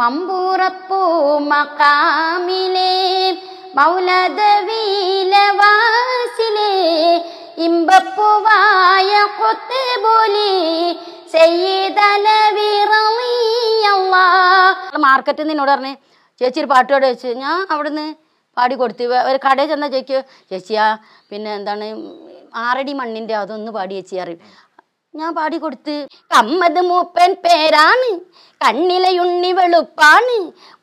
മമ്പൂറപ്പൂ മക്കാമിലെ മൗലദവീലവാസിലെ ഇമ്പപ്പൂവായ കൊത്തുപോലെ മാർക്കറ്റിൽ നിന്ന് എന്നോട് പറഞ്ഞ് ചേച്ചി ഒരു പാട്ട് പാടി വെച്ച് ഞാൻ അവിടുന്ന് പാടി കൊടുത്തു ഒരു കടയിൽ ചെന്നാൽ ചേച്ചിക്ക് ചേച്ചിയാ പിന്നെ എന്താണ് ആറടി മണ്ണിൻ്റെ അതൊന്ന് പാടി ചേച്ചി അറിയും ഞാൻ പാടി കൊടുത്ത് കമ്മത് മൂപ്പൻ പേരാണ് കണ്ണിലെ ഉണ്ണി വെളുപ്പാണ്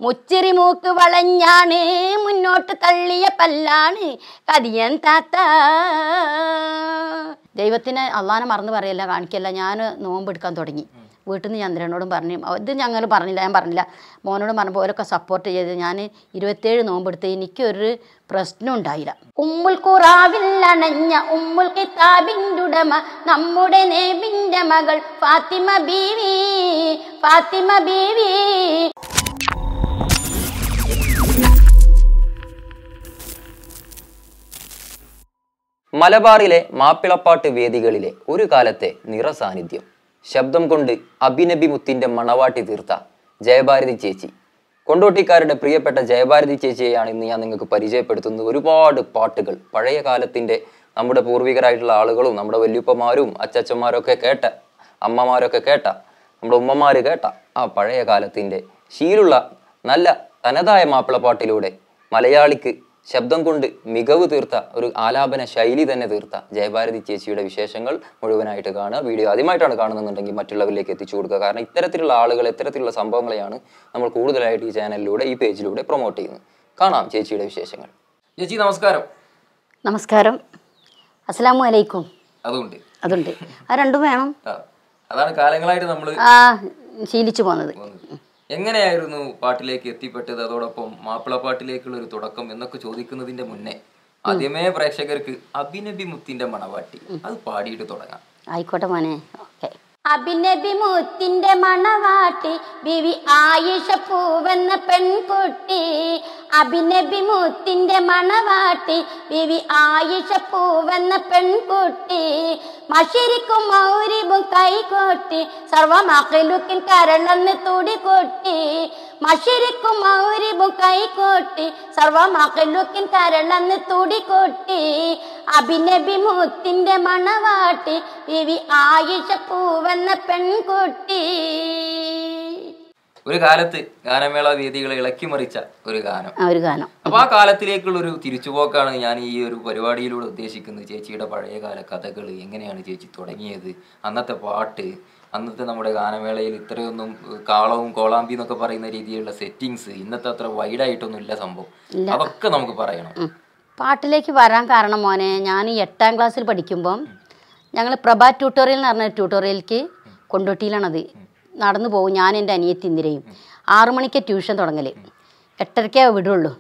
മുച്ചിരി മൂക്ക് വളഞ്ഞാണ് മുന്നോട്ട് തള്ളിയ പല്ലാണ് കതിയൻ താത്ത ദൈവത്തിന് അള്ളാനെ മറന്നു പറയല്ല കാണിക്കല്ല ഞാൻ നോമ്പെടുക്കാൻ തുടങ്ങി വീട്ടിൽ നിന്ന് ചന്ദ്രനോടും പറഞ്ഞു ഇത് ഞങ്ങൾ പറഞ്ഞില്ല ഞാൻ പറഞ്ഞില്ല മോനോട് പറഞ്ഞപ്പോൾ ഓരൊക്കെ സപ്പോർട്ട് ചെയ്ത് ഞാൻ ഇരുപത്തേഴ് നോമ്പെടുത്ത് എനിക്കൊരു പ്രശ്നം ഉണ്ടായില്ല ഉമ്മുൽ അണഞ്ഞ ഉമ്മുൽ കിതാബിൻ്റുടമ നമ്മുടെ നേബിൻ്റെ മകൾ ഫാത്തിമ ബീവി ഫാത്തിമ ബീവി മലബാറിലെ മാപ്പിളപ്പാട്ട് വേദികളിലെ ഒരു കാലത്തെ നിറസാന്നിധ്യം ശബ്ദം കൊണ്ട് അഭിനബി മുത്തിൻ്റെ മണവാട്ടി തീർത്ത ജയഭാരതി ചേച്ചി കൊണ്ടോട്ടിക്കാരുടെ പ്രിയപ്പെട്ട ജയഭാരതി ചേച്ചിയെയാണ് ഇന്ന് ഞാൻ നിങ്ങൾക്ക് പരിചയപ്പെടുത്തുന്നത് ഒരുപാട് പാട്ടുകൾ പഴയ കാലത്തിൻ്റെ നമ്മുടെ പൂർവികരായിട്ടുള്ള ആളുകളും നമ്മുടെ വല്യുപ്പമാരും അച്ചച്ചന്മാരൊക്കെ കേട്ട അമ്മമാരൊക്കെ കേട്ട നമ്മുടെ ഉമ്മമാർ കേട്ട ആ പഴയ കാലത്തിൻ്റെ ശീലുള്ള നല്ല തനതായ മാപ്പിളപ്പാട്ടിലൂടെ മലയാളിക്ക് ശബ്ദം കൊണ്ട് മികവ് തീർത്ത ഒരു ആലാപന ശൈലി തന്നെ തീർത്ത ജയഭാരതി ചേച്ചിയുടെ വിശേഷങ്ങൾ മുഴുവനായിട്ട് കാണുക വീഡിയോ ആദ്യമായിട്ടാണ് കാണുന്നുണ്ടെങ്കിൽ മറ്റുള്ളവരിലേക്ക് എത്തിച്ചു കൊടുക്കുക കാരണം ഇത്തരത്തിലുള്ള ആളുകൾ ഇത്തരത്തിലുള്ള സംഭവങ്ങളെയാണ് നമ്മൾ കൂടുതലായിട്ട് ഈ ചാനലിലൂടെ ഈ പേജിലൂടെ പ്രൊമോട്ട് ചെയ്യുന്നത് കാണാം ചേച്ചിയുടെ വിശേഷങ്ങൾ ചേച്ചി നമസ്കാരം നമസ്കാരം അസ്സലാമു അലൈക്കും അതുണ്ട് അതുണ്ട് ആ രണ്ടും വേണം അതാണ് കാലങ്ങളായിട്ട് നമ്മൾ ശീലിച്ചു പോകുന്നത് എങ്ങനെയായിരുന്നു പാട്ടിലേക്ക് എത്തിപ്പെട്ടത് അതോടൊപ്പം പാട്ടിലേക്കുള്ള ഒരു തുടക്കം എന്നൊക്കെ ചോദിക്കുന്നതിന്റെ മുന്നേ ആദ്യമേ പ്രേക്ഷകർക്ക് അഭിനബി മുത്തിന്റെ മണവാട്ടി അത് പാടിയിട്ട് തുടങ്ങാം ആയിക്കോട്ടെ മോനെ ഓക്കെ അഭിനബി മുത്തിന്റെ മണവാട്ടി ബിവി ആയിഷ പൂവെന്ന പെൺകുട്ടി അഭിനബി മുത്തിന്റെ മണവാട്ടി ബിവി ആയിഷ പൂവെന്ന പെൺകുട്ടി മഷിരിക്കും മൗരിവും കൈകൊട്ടി സർവമഹലുക്കിൻ കരളെന്ന് തുടികൊട്ടി മഷിരിക്കും മൗരിവും കൈകൊട്ടി സർവമഹലുക്കിൻ കരളെന്ന് തുടികൊട്ടി അഭിനബി മുത്തിന്റെ മണവാട്ടി ഇവി ആയിഷ പൂവെന്ന പെൺകുട്ടി ഒരു കാലത്ത് ഗാനമേള വേദികളെ ഇളക്കിമറിച്ച ഒരു ഗാനം ഒരു ഗാനം അപ്പൊ ആ കാലത്തിലേക്കുള്ള ഒരു തിരിച്ചുപോക്കാണ് ഞാൻ ഈ ഒരു പരിപാടിയിലൂടെ ഉദ്ദേശിക്കുന്നത് ചേച്ചിയുടെ പഴയ കാല കഥകൾ എങ്ങനെയാണ് ചേച്ചി തുടങ്ങിയത് അന്നത്തെ പാട്ട് അന്നത്തെ നമ്മുടെ ഗാനമേളയിൽ ഇത്രയൊന്നും കാളവും കോളാമ്പി എന്നൊക്കെ പറയുന്ന രീതിയിലുള്ള സെറ്റിങ്സ് ഇന്നത്തെ അത്ര വൈഡായിട്ടൊന്നും ഇല്ല സംഭവം അതൊക്കെ നമുക്ക് പറയണം പാട്ടിലേക്ക് വരാൻ കാരണം മോനെ ഞാൻ എട്ടാം ക്ലാസ്സിൽ പഠിക്കുമ്പം ഞങ്ങൾ പ്രഭാ ട്യൂട്ടോറിയൽ എന്ന് പറഞ്ഞ ട്യൂട്ടോറിയലിലേക്ക് കൊണ്ടുവട്ടിയിലാണത് നടന്നു പോകും ഞാൻ എൻ്റെ അനിയത്തി ഇന്ദിരയും ആറു മണിക്ക് ട്യൂഷൻ തുടങ്ങൽ എട്ടരയ്ക്കേ വിടുള്ളൂ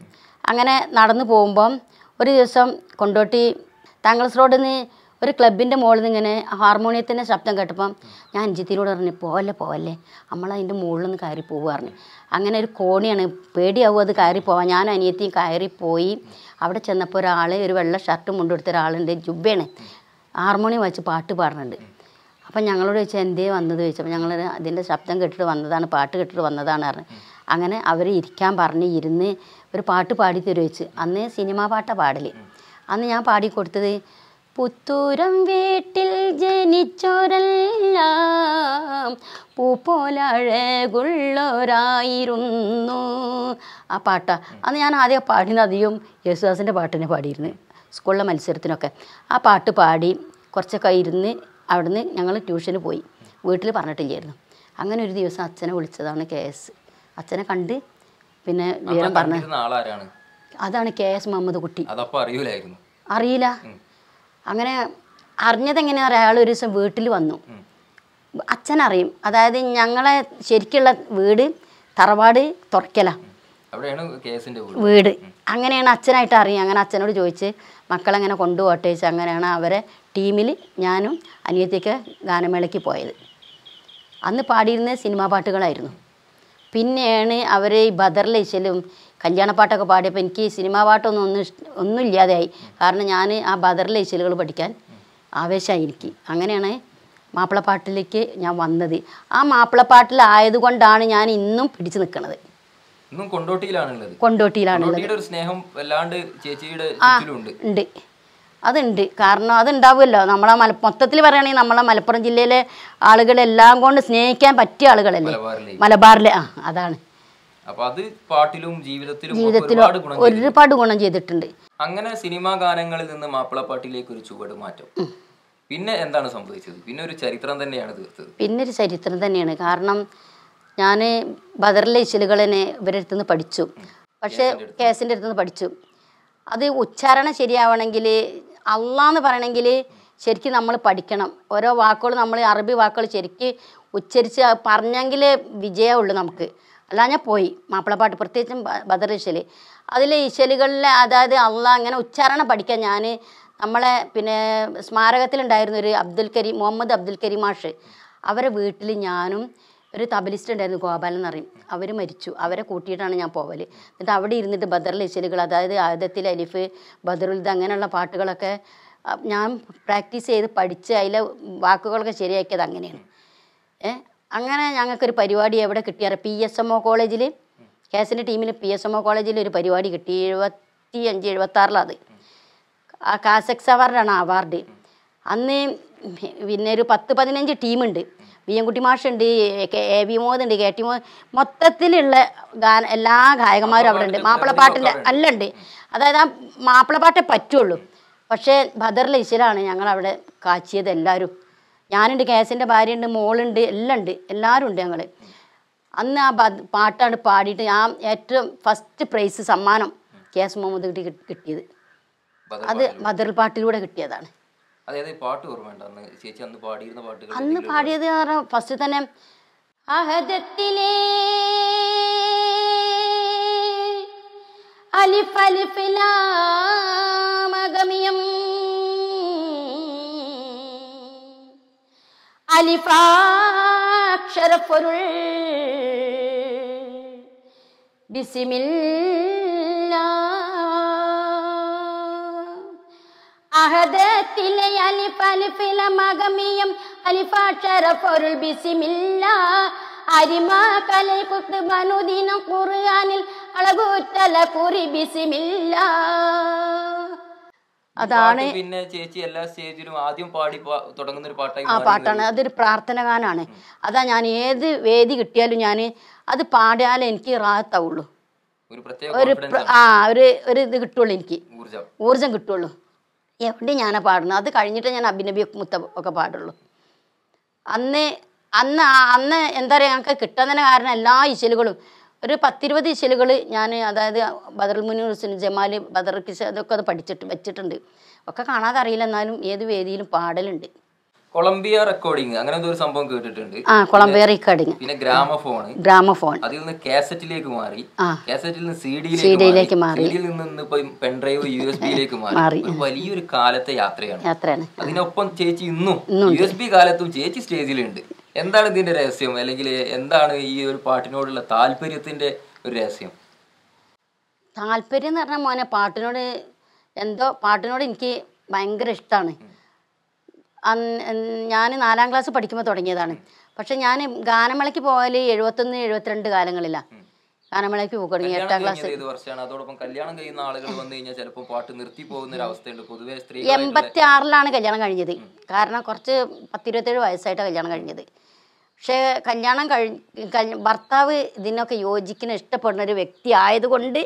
അങ്ങനെ നടന്നു പോകുമ്പം ഒരു ദിവസം കൊണ്ടോട്ടി താങ്കൾസ് റോഡിൽ നിന്ന് ഒരു ക്ലബിൻ്റെ മുകളിൽ നിന്ന് ഇങ്ങനെ ഹാർമോണിയത്തിൻ്റെ ശബ്ദം കേട്ടപ്പം ഞാൻ അഞ്ചിത്തിയിലൂടെ പറഞ്ഞു പോവല്ലേ പോവല്ലേ നമ്മൾ അതിൻ്റെ മുകളിൽ നിന്ന് കയറി പോകുക അങ്ങനെ ഒരു കോണിയാണ് പേടിയാവും അത് കയറി പോവാൻ ഞാൻ അനിയത്തിയും കയറി പോയി അവിടെ ചെന്നപ്പോൾ ഒരാൾ ഒരു വെള്ള ഷർട്ടും മുണ്ടെടുത്ത ഒരാളുണ്ട് ജുബയാണ് ഹാർമോണിയം വെച്ച് പാട്ട് പാടുന്നുണ്ട് അപ്പം ഞങ്ങളോട് ചോദിച്ചാൽ എന്തേ വന്നത് ചോദിച്ചപ്പോൾ ഞങ്ങൾ അതിൻ്റെ ശബ്ദം കേട്ടിട്ട് വന്നതാണ് പാട്ട് കേട്ടിട്ട് വന്നതാണ് പറഞ്ഞു അങ്ങനെ അവർ ഇരിക്കാൻ പറഞ്ഞ് ഇരുന്ന് ഒരു പാട്ട് പാടി തരുവച്ച് അന്ന് സിനിമാ പാട്ടാണ് പാടൽ അന്ന് ഞാൻ പാടി കൊടുത്തത് പുത്തൂരം വീട്ടിൽ ജനിച്ചോരെല്ലാം പൂപ്പോലഴകുള്ളോരായിരുന്നു ആ പാട്ടാ അന്ന് ഞാൻ ആദ്യം പാടുന്ന അധികം യേശുദാസിൻ്റെ പാട്ടിനെ പാടിയിരുന്നു സ്കൂളിലെ മത്സരത്തിനൊക്കെ ആ പാട്ട് പാടി കുറച്ചൊക്കെ ഇരുന്ന് അവിടുന്ന് ഞങ്ങൾ ട്യൂഷന് പോയി വീട്ടിൽ പറഞ്ഞിട്ടില്ലായിരുന്നു അങ്ങനെ ഒരു ദിവസം അച്ഛനെ വിളിച്ചതാണ് എസ് അച്ഛനെ കണ്ട് പിന്നെ വിവരം പറഞ്ഞത് അതാണ് കെ എസ് മുഹമ്മദ് കുട്ടി അറിയില്ല അങ്ങനെ അറിഞ്ഞത് എങ്ങനെയാ അയാൾ ഒരു ദിവസം വീട്ടിൽ വന്നു അച്ഛൻ അതായത് ഞങ്ങളെ ശരിക്കുള്ള വീട് തറവാട് തുറക്കല വീട് അങ്ങനെയാണ് അച്ഛനായിട്ട് അറിയാം അങ്ങനെ അച്ഛനോട് ചോദിച്ച് മക്കളെങ്ങനെ കൊണ്ടുപോട്ടെ ചോദിച്ചാൽ അങ്ങനെയാണ് അവരെ ടീമിൽ ഞാനും അനിയത്തിയൊക്കെ ഗാനമേളയ്ക്ക് പോയത് അന്ന് പാടിയിരുന്ന സിനിമാ പാട്ടുകളായിരുന്നു പിന്നെയാണ് അവർ ഈ ബദറിലേശലും കല്യാണപ്പാട്ടൊക്കെ പാടിയപ്പോൾ എനിക്ക് സിനിമാ പാട്ടൊന്നും ഒന്നും ഒന്നും ഇല്ലാതെയായി കാരണം ഞാൻ ആ ബദറിലേശലുകൾ പഠിക്കാൻ ആവേശമായി എനിക്ക് അങ്ങനെയാണ് മാപ്പിളപ്പാട്ടിലേക്ക് ഞാൻ വന്നത് ആ മാപ്പിളപ്പാട്ടിലായതുകൊണ്ടാണ് ഞാൻ ഇന്നും പിടിച്ചു നിൽക്കുന്നത് കൊണ്ടോട്ടിയിലാണ് കൊണ്ടോട്ടിയിലാണ് സ്നേഹം ചേച്ചിയുടെ ഉണ്ട് അതുണ്ട് കാരണം അതുണ്ടാവുമല്ലോ നമ്മളെ മല മൊത്തത്തിൽ പറയുകയാണെങ്കിൽ നമ്മളെ മലപ്പുറം ജില്ലയിലെ ആളുകളെല്ലാം കൊണ്ട് സ്നേഹിക്കാൻ പറ്റിയ ആളുകളല്ലേ മലബാറിലെ ആ അതാണ് അത് പാട്ടിലും ജീവിതത്തിലും ഒരുപാട് ഗുണം ചെയ്തിട്ടുണ്ട് അങ്ങനെ സിനിമാ ഗാനങ്ങളിൽ നിന്ന് മാപ്പിളപ്പാട്ടിലേക്ക് ഒരു ചുവട് മാറ്റം പിന്നെ എന്താണ് സംഭവിച്ചത് പിന്നെ ഒരു ചരിത്രം തന്നെയാണ് തീർത്തത് പിന്നെ ഒരു ചരിത്രം തന്നെയാണ് കാരണം ഞാൻ ബദറിലെ ഇശലുകളെന്നെ ഇവരുടെ അടുത്തുനിന്ന് പഠിച്ചു പക്ഷേ കേസിൻ്റെ അടുത്തുനിന്ന് പഠിച്ചു അത് ഉച്ചാരണം ശരിയാവണമെങ്കിൽ അള്ളാന്ന് പറയണമെങ്കിൽ ശരിക്കും നമ്മൾ പഠിക്കണം ഓരോ വാക്കുകൾ നമ്മൾ അറബി വാക്കുകൾ ശരിക്ക് ഉച്ചരിച്ച് പറഞ്ഞെങ്കിൽ വിജയമുള്ളൂ നമുക്ക് അല്ല ഞാൻ പോയി മാപ്പിളപ്പാട്ട് പ്രത്യേകിച്ചും ബദർ ഇശൽ അതിൽ ഇശലുകളിലെ അതായത് അള്ള അങ്ങനെ ഉച്ചാരണം പഠിക്കാൻ ഞാൻ നമ്മളെ പിന്നെ സ്മാരകത്തിലുണ്ടായിരുന്നൊരു ഒരു അബ്ദുൽ കരീം മുഹമ്മദ് അബ്ദുൽ കരീം മാഷ് അവരെ വീട്ടിൽ ഞാനും ഒരു തബലിസ്റ്റ് ഉണ്ടായിരുന്നു ഗോപാലൻ എന്ന് പറയും അവർ മരിച്ചു അവരെ കൂട്ടിയിട്ടാണ് ഞാൻ പോവൽ എന്നിട്ട് അവിടെ ഇരുന്നിട്ട് ബദർ ഇശലുകൾ അതായത് ആദത്തിൽ അലിഫ് ബദറുൽദ് അങ്ങനെയുള്ള പാട്ടുകളൊക്കെ ഞാൻ പ്രാക്ടീസ് ചെയ്ത് പഠിച്ച് അതിലെ വാക്കുകളൊക്കെ ശരിയാക്കിയത് അങ്ങനെയാണ് അങ്ങനെ ഞങ്ങൾക്കൊരു പരിപാടി എവിടെ കിട്ടിയാറ് പി എസ് എം ഒ കോളേജിൽ കേസിൻ്റെ ടീമിൽ പി എസ് എം ഒ കോളേജിൽ ഒരു പരിപാടി കിട്ടി എഴുപത്തി അഞ്ച് എഴുപത്താറിലത് കാസക്സ് അവാർഡാണ് അവാർഡ് അന്ന് പിന്നെ ഒരു പത്ത് പതിനഞ്ച് ടീമുണ്ട് വി എം കുട്ടി മാഷുണ്ട് എ വി മോദുണ്ട് കെ ടി മോദ് മൊത്തത്തിലുള്ള ഗാന എല്ലാ ഗായകന്മാരും അവിടെ ഉണ്ട് മാപ്പിളപ്പാട്ടിൻ്റെ അല്ല ഉണ്ട് അതായത് ആ മാപ്പിളപ്പാട്ടേ പറ്റുള്ളൂ പക്ഷേ ബദറിലെ ഇശലാണ് ഞങ്ങൾ അവിടെ കാച്ചിയത് എല്ലാവരും ഞാനുണ്ട് കേസിൻ്റെ ഭാര്യയുണ്ട് മോളുണ്ട് എല്ലാം ഉണ്ട് എല്ലാവരും ഉണ്ട് ഞങ്ങൾ അന്ന് ആ പാട്ടാണ് പാടിയിട്ട് ഞാൻ ഏറ്റവും ഫസ്റ്റ് പ്രൈസ് സമ്മാനം കെ എസ് മുഹമ്മദ് കിട്ടി കിട്ടിയത് അത് ബദറിൽ പാട്ടിലൂടെ കിട്ടിയതാണ് അതായത് പാട്ട് ഓർമ്മയുണ്ട് അന്ന് ചേച്ചി അന്ന് പാടിയിരുന്ന പാട്ടുകൾ അന്ന് പാടിയത് ഫസ്റ്റ് തന്നെ അഹദത്തിലേ അലിഫ് അലിഫിലാമഗമിയം അലിഫാക്ഷരപ്പൊരുൾ ബിസിമിൽ അഹദത്തിലെ അലിഫ് അലിഫില മകമിയം അലിഫാക്ഷര പൊരുൾ ബിസിമില്ല അരിമാ കലൈ കുത്തുബനുദിനം ഖുർആനിൽ അളകൂറ്റല കുറി ബിസിമില്ല അതാണ് പിന്നെ ചേച്ചി എല്ലാ സ്റ്റേജിലും ആദ്യം പാടി തുടങ്ങുന്ന ഒരു പാട്ടാണ് ആ പാട്ടാണ് അതൊരു പ്രാർത്ഥന ഗാനാണ് അതാ ഞാൻ ഏത് വേദി കിട്ടിയാലും ഞാൻ അത് പാടിയാലേ എനിക്ക് റാത്താവുള്ളൂ ഒരു ആ ഒരു ഒരു ഇത് കിട്ടുള്ളൂ എനിക്ക് ഊർജം ഊർജം കിട്ടുള്ളൂ എവിടെ ഞാനാ പാടുന്നത് അത് കഴിഞ്ഞിട്ട് ഞാൻ അഭിനബി മുത്ത ഒക്കെ പാടുള്ളൂ അന്ന് അന്ന് അന്ന് എന്താ പറയുക ഞങ്ങൾക്ക് കിട്ടുന്നതിന് കാരണം എല്ലാ ഇശലുകളും ഒരു പത്തിരുപത് ഇശലുകൾ ഞാൻ അതായത് ബദറുൽ മുനൂസിൻ ജമാൽ ബദർ കിഷ അതൊക്കെ അത് പഠിച്ചിട്ട് വെച്ചിട്ടുണ്ട് ഒക്കെ കാണാതെ അറിയില്ല എന്നാലും ഏത് വേദിയിലും പാടലുണ്ട് കൊളംബിയ റെക്കോർഡിംഗ് അങ്ങനെ ഒരു സംഭവം കേട്ടിട്ടുണ്ട് ആ കൊളംബിയ റെക്കോർഡിംഗ് പിന്നെ ഗ്രാമഫോൺ ഗ്രാമഫോൺ അതിൽ നിന്ന് കാസറ്റിലേക്ക് മാറി കാസറ്റിൽ നിന്ന് സിഡിയിലേക്ക് ഡിയിലേക്ക് മാറി സിഡിയിൽ നിന്ന് ഇന്നിപ്പോ പെൻഡ്രൈവ് ഡ്രൈവ് എസ് മാറി ഒരു വലിയൊരു കാലത്തെ യാത്രയാണ് യാത്രയാണ് അതിനൊപ്പം ചേച്ചി ഇന്നും യുഎസ്ബി കാലത്തും ചേച്ചി സ്റ്റേജിലുണ്ട് എന്താണ് ഇതിന്റെ രഹസ്യം അല്ലെങ്കിൽ എന്താണ് ഈ ഒരു പാട്ടിനോടുള്ള താല്പര്യത്തിന്റെ ഒരു രഹസ്യം താല്പര്യം എന്ന് പറഞ്ഞാൽ മോനെ പാട്ടിനോട് എന്തോ പാട്ടിനോട് എനിക്ക് ഭയങ്കര ഇഷ്ടമാണ് ഞാൻ നാലാം ക്ലാസ് പഠിക്കുമ്പോൾ തുടങ്ങിയതാണ് പക്ഷെ ഞാൻ ഗാനമേളയ്ക്ക് പോയാൽ എഴുപത്തൊന്ന് എഴുപത്തിരണ്ട് കാലങ്ങളിലാണ് ഗാനമേളയ്ക്ക് പോകും എട്ടാം ക്ലാസ് കല്യാണം ആളുകൾ വന്നു പാട്ട് നിർത്തി പോകുന്ന ഒരു പൊതുവേ സ്ത്രീ എൺപത്തി ആറിലാണ് കല്യാണം കഴിഞ്ഞത് കാരണം കുറച്ച് പത്തിരുപത്തേഴ് വയസ്സായിട്ടാണ് കല്യാണം കഴിഞ്ഞത് പക്ഷേ കല്യാണം കഴിഞ്ഞ് ഭർത്താവ് ഇതിനൊക്കെ യോജിക്കുന്ന ഇഷ്ടപ്പെടുന്ന ഒരു വ്യക്തി ആയതുകൊണ്ട്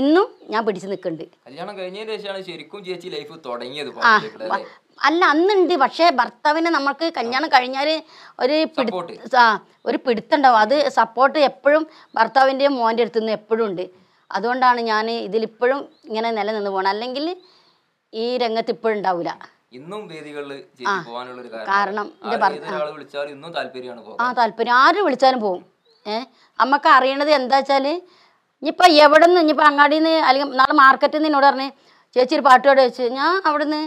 ഇന്നും ഞാൻ പിടിച്ചു നിൽക്കുന്നുണ്ട് കല്യാണം കഴിഞ്ഞതിന് ശേഷമാണ് ശരിക്കും ചേച്ചി ലൈഫ് തുടങ്ങിയത് അല്ല അന്നുണ്ട് പക്ഷേ ഭർത്താവിനെ നമ്മൾക്ക് കല്യാണം കഴിഞ്ഞാൽ ഒരു പിടി ഒരു പിടുത്തുണ്ടാവും അത് സപ്പോർട്ട് എപ്പോഴും ഭർത്താവിൻ്റെയും മോൻ്റെ അടുത്തു നിന്ന് എപ്പോഴും ഉണ്ട് അതുകൊണ്ടാണ് ഞാൻ ഇതിലിപ്പോഴും ഇങ്ങനെ നിലനിന്ന് പോകണം അല്ലെങ്കിൽ ഈ രംഗത്ത് ഇപ്പോഴും ഉണ്ടാവില്ല ഇന്നും വേദികളിൽ പോകാനുള്ള ഒരു കാരണം വിളിച്ചാലും ഇന്നും താല്പര്യമാണ് ആ താല്പര്യം ആര് വിളിച്ചാലും പോകും ഏഹ് അമ്മക്ക് അറിയണത് എന്താ വെച്ചാല് ഇനിയിപ്പോൾ എവിടെ നിന്ന് ഇനിയിപ്പോൾ അങ്ങാടിയിൽ നിന്ന് അല്ലെങ്കിൽ നാളെ മാർക്കറ്റിൽ നിന്ന് എന്നോട് പറഞ്ഞ് ചേച്ചി ഒരു പാട്ട് പാടി വെച്ച് ഞാൻ അവിടെ നിന്ന്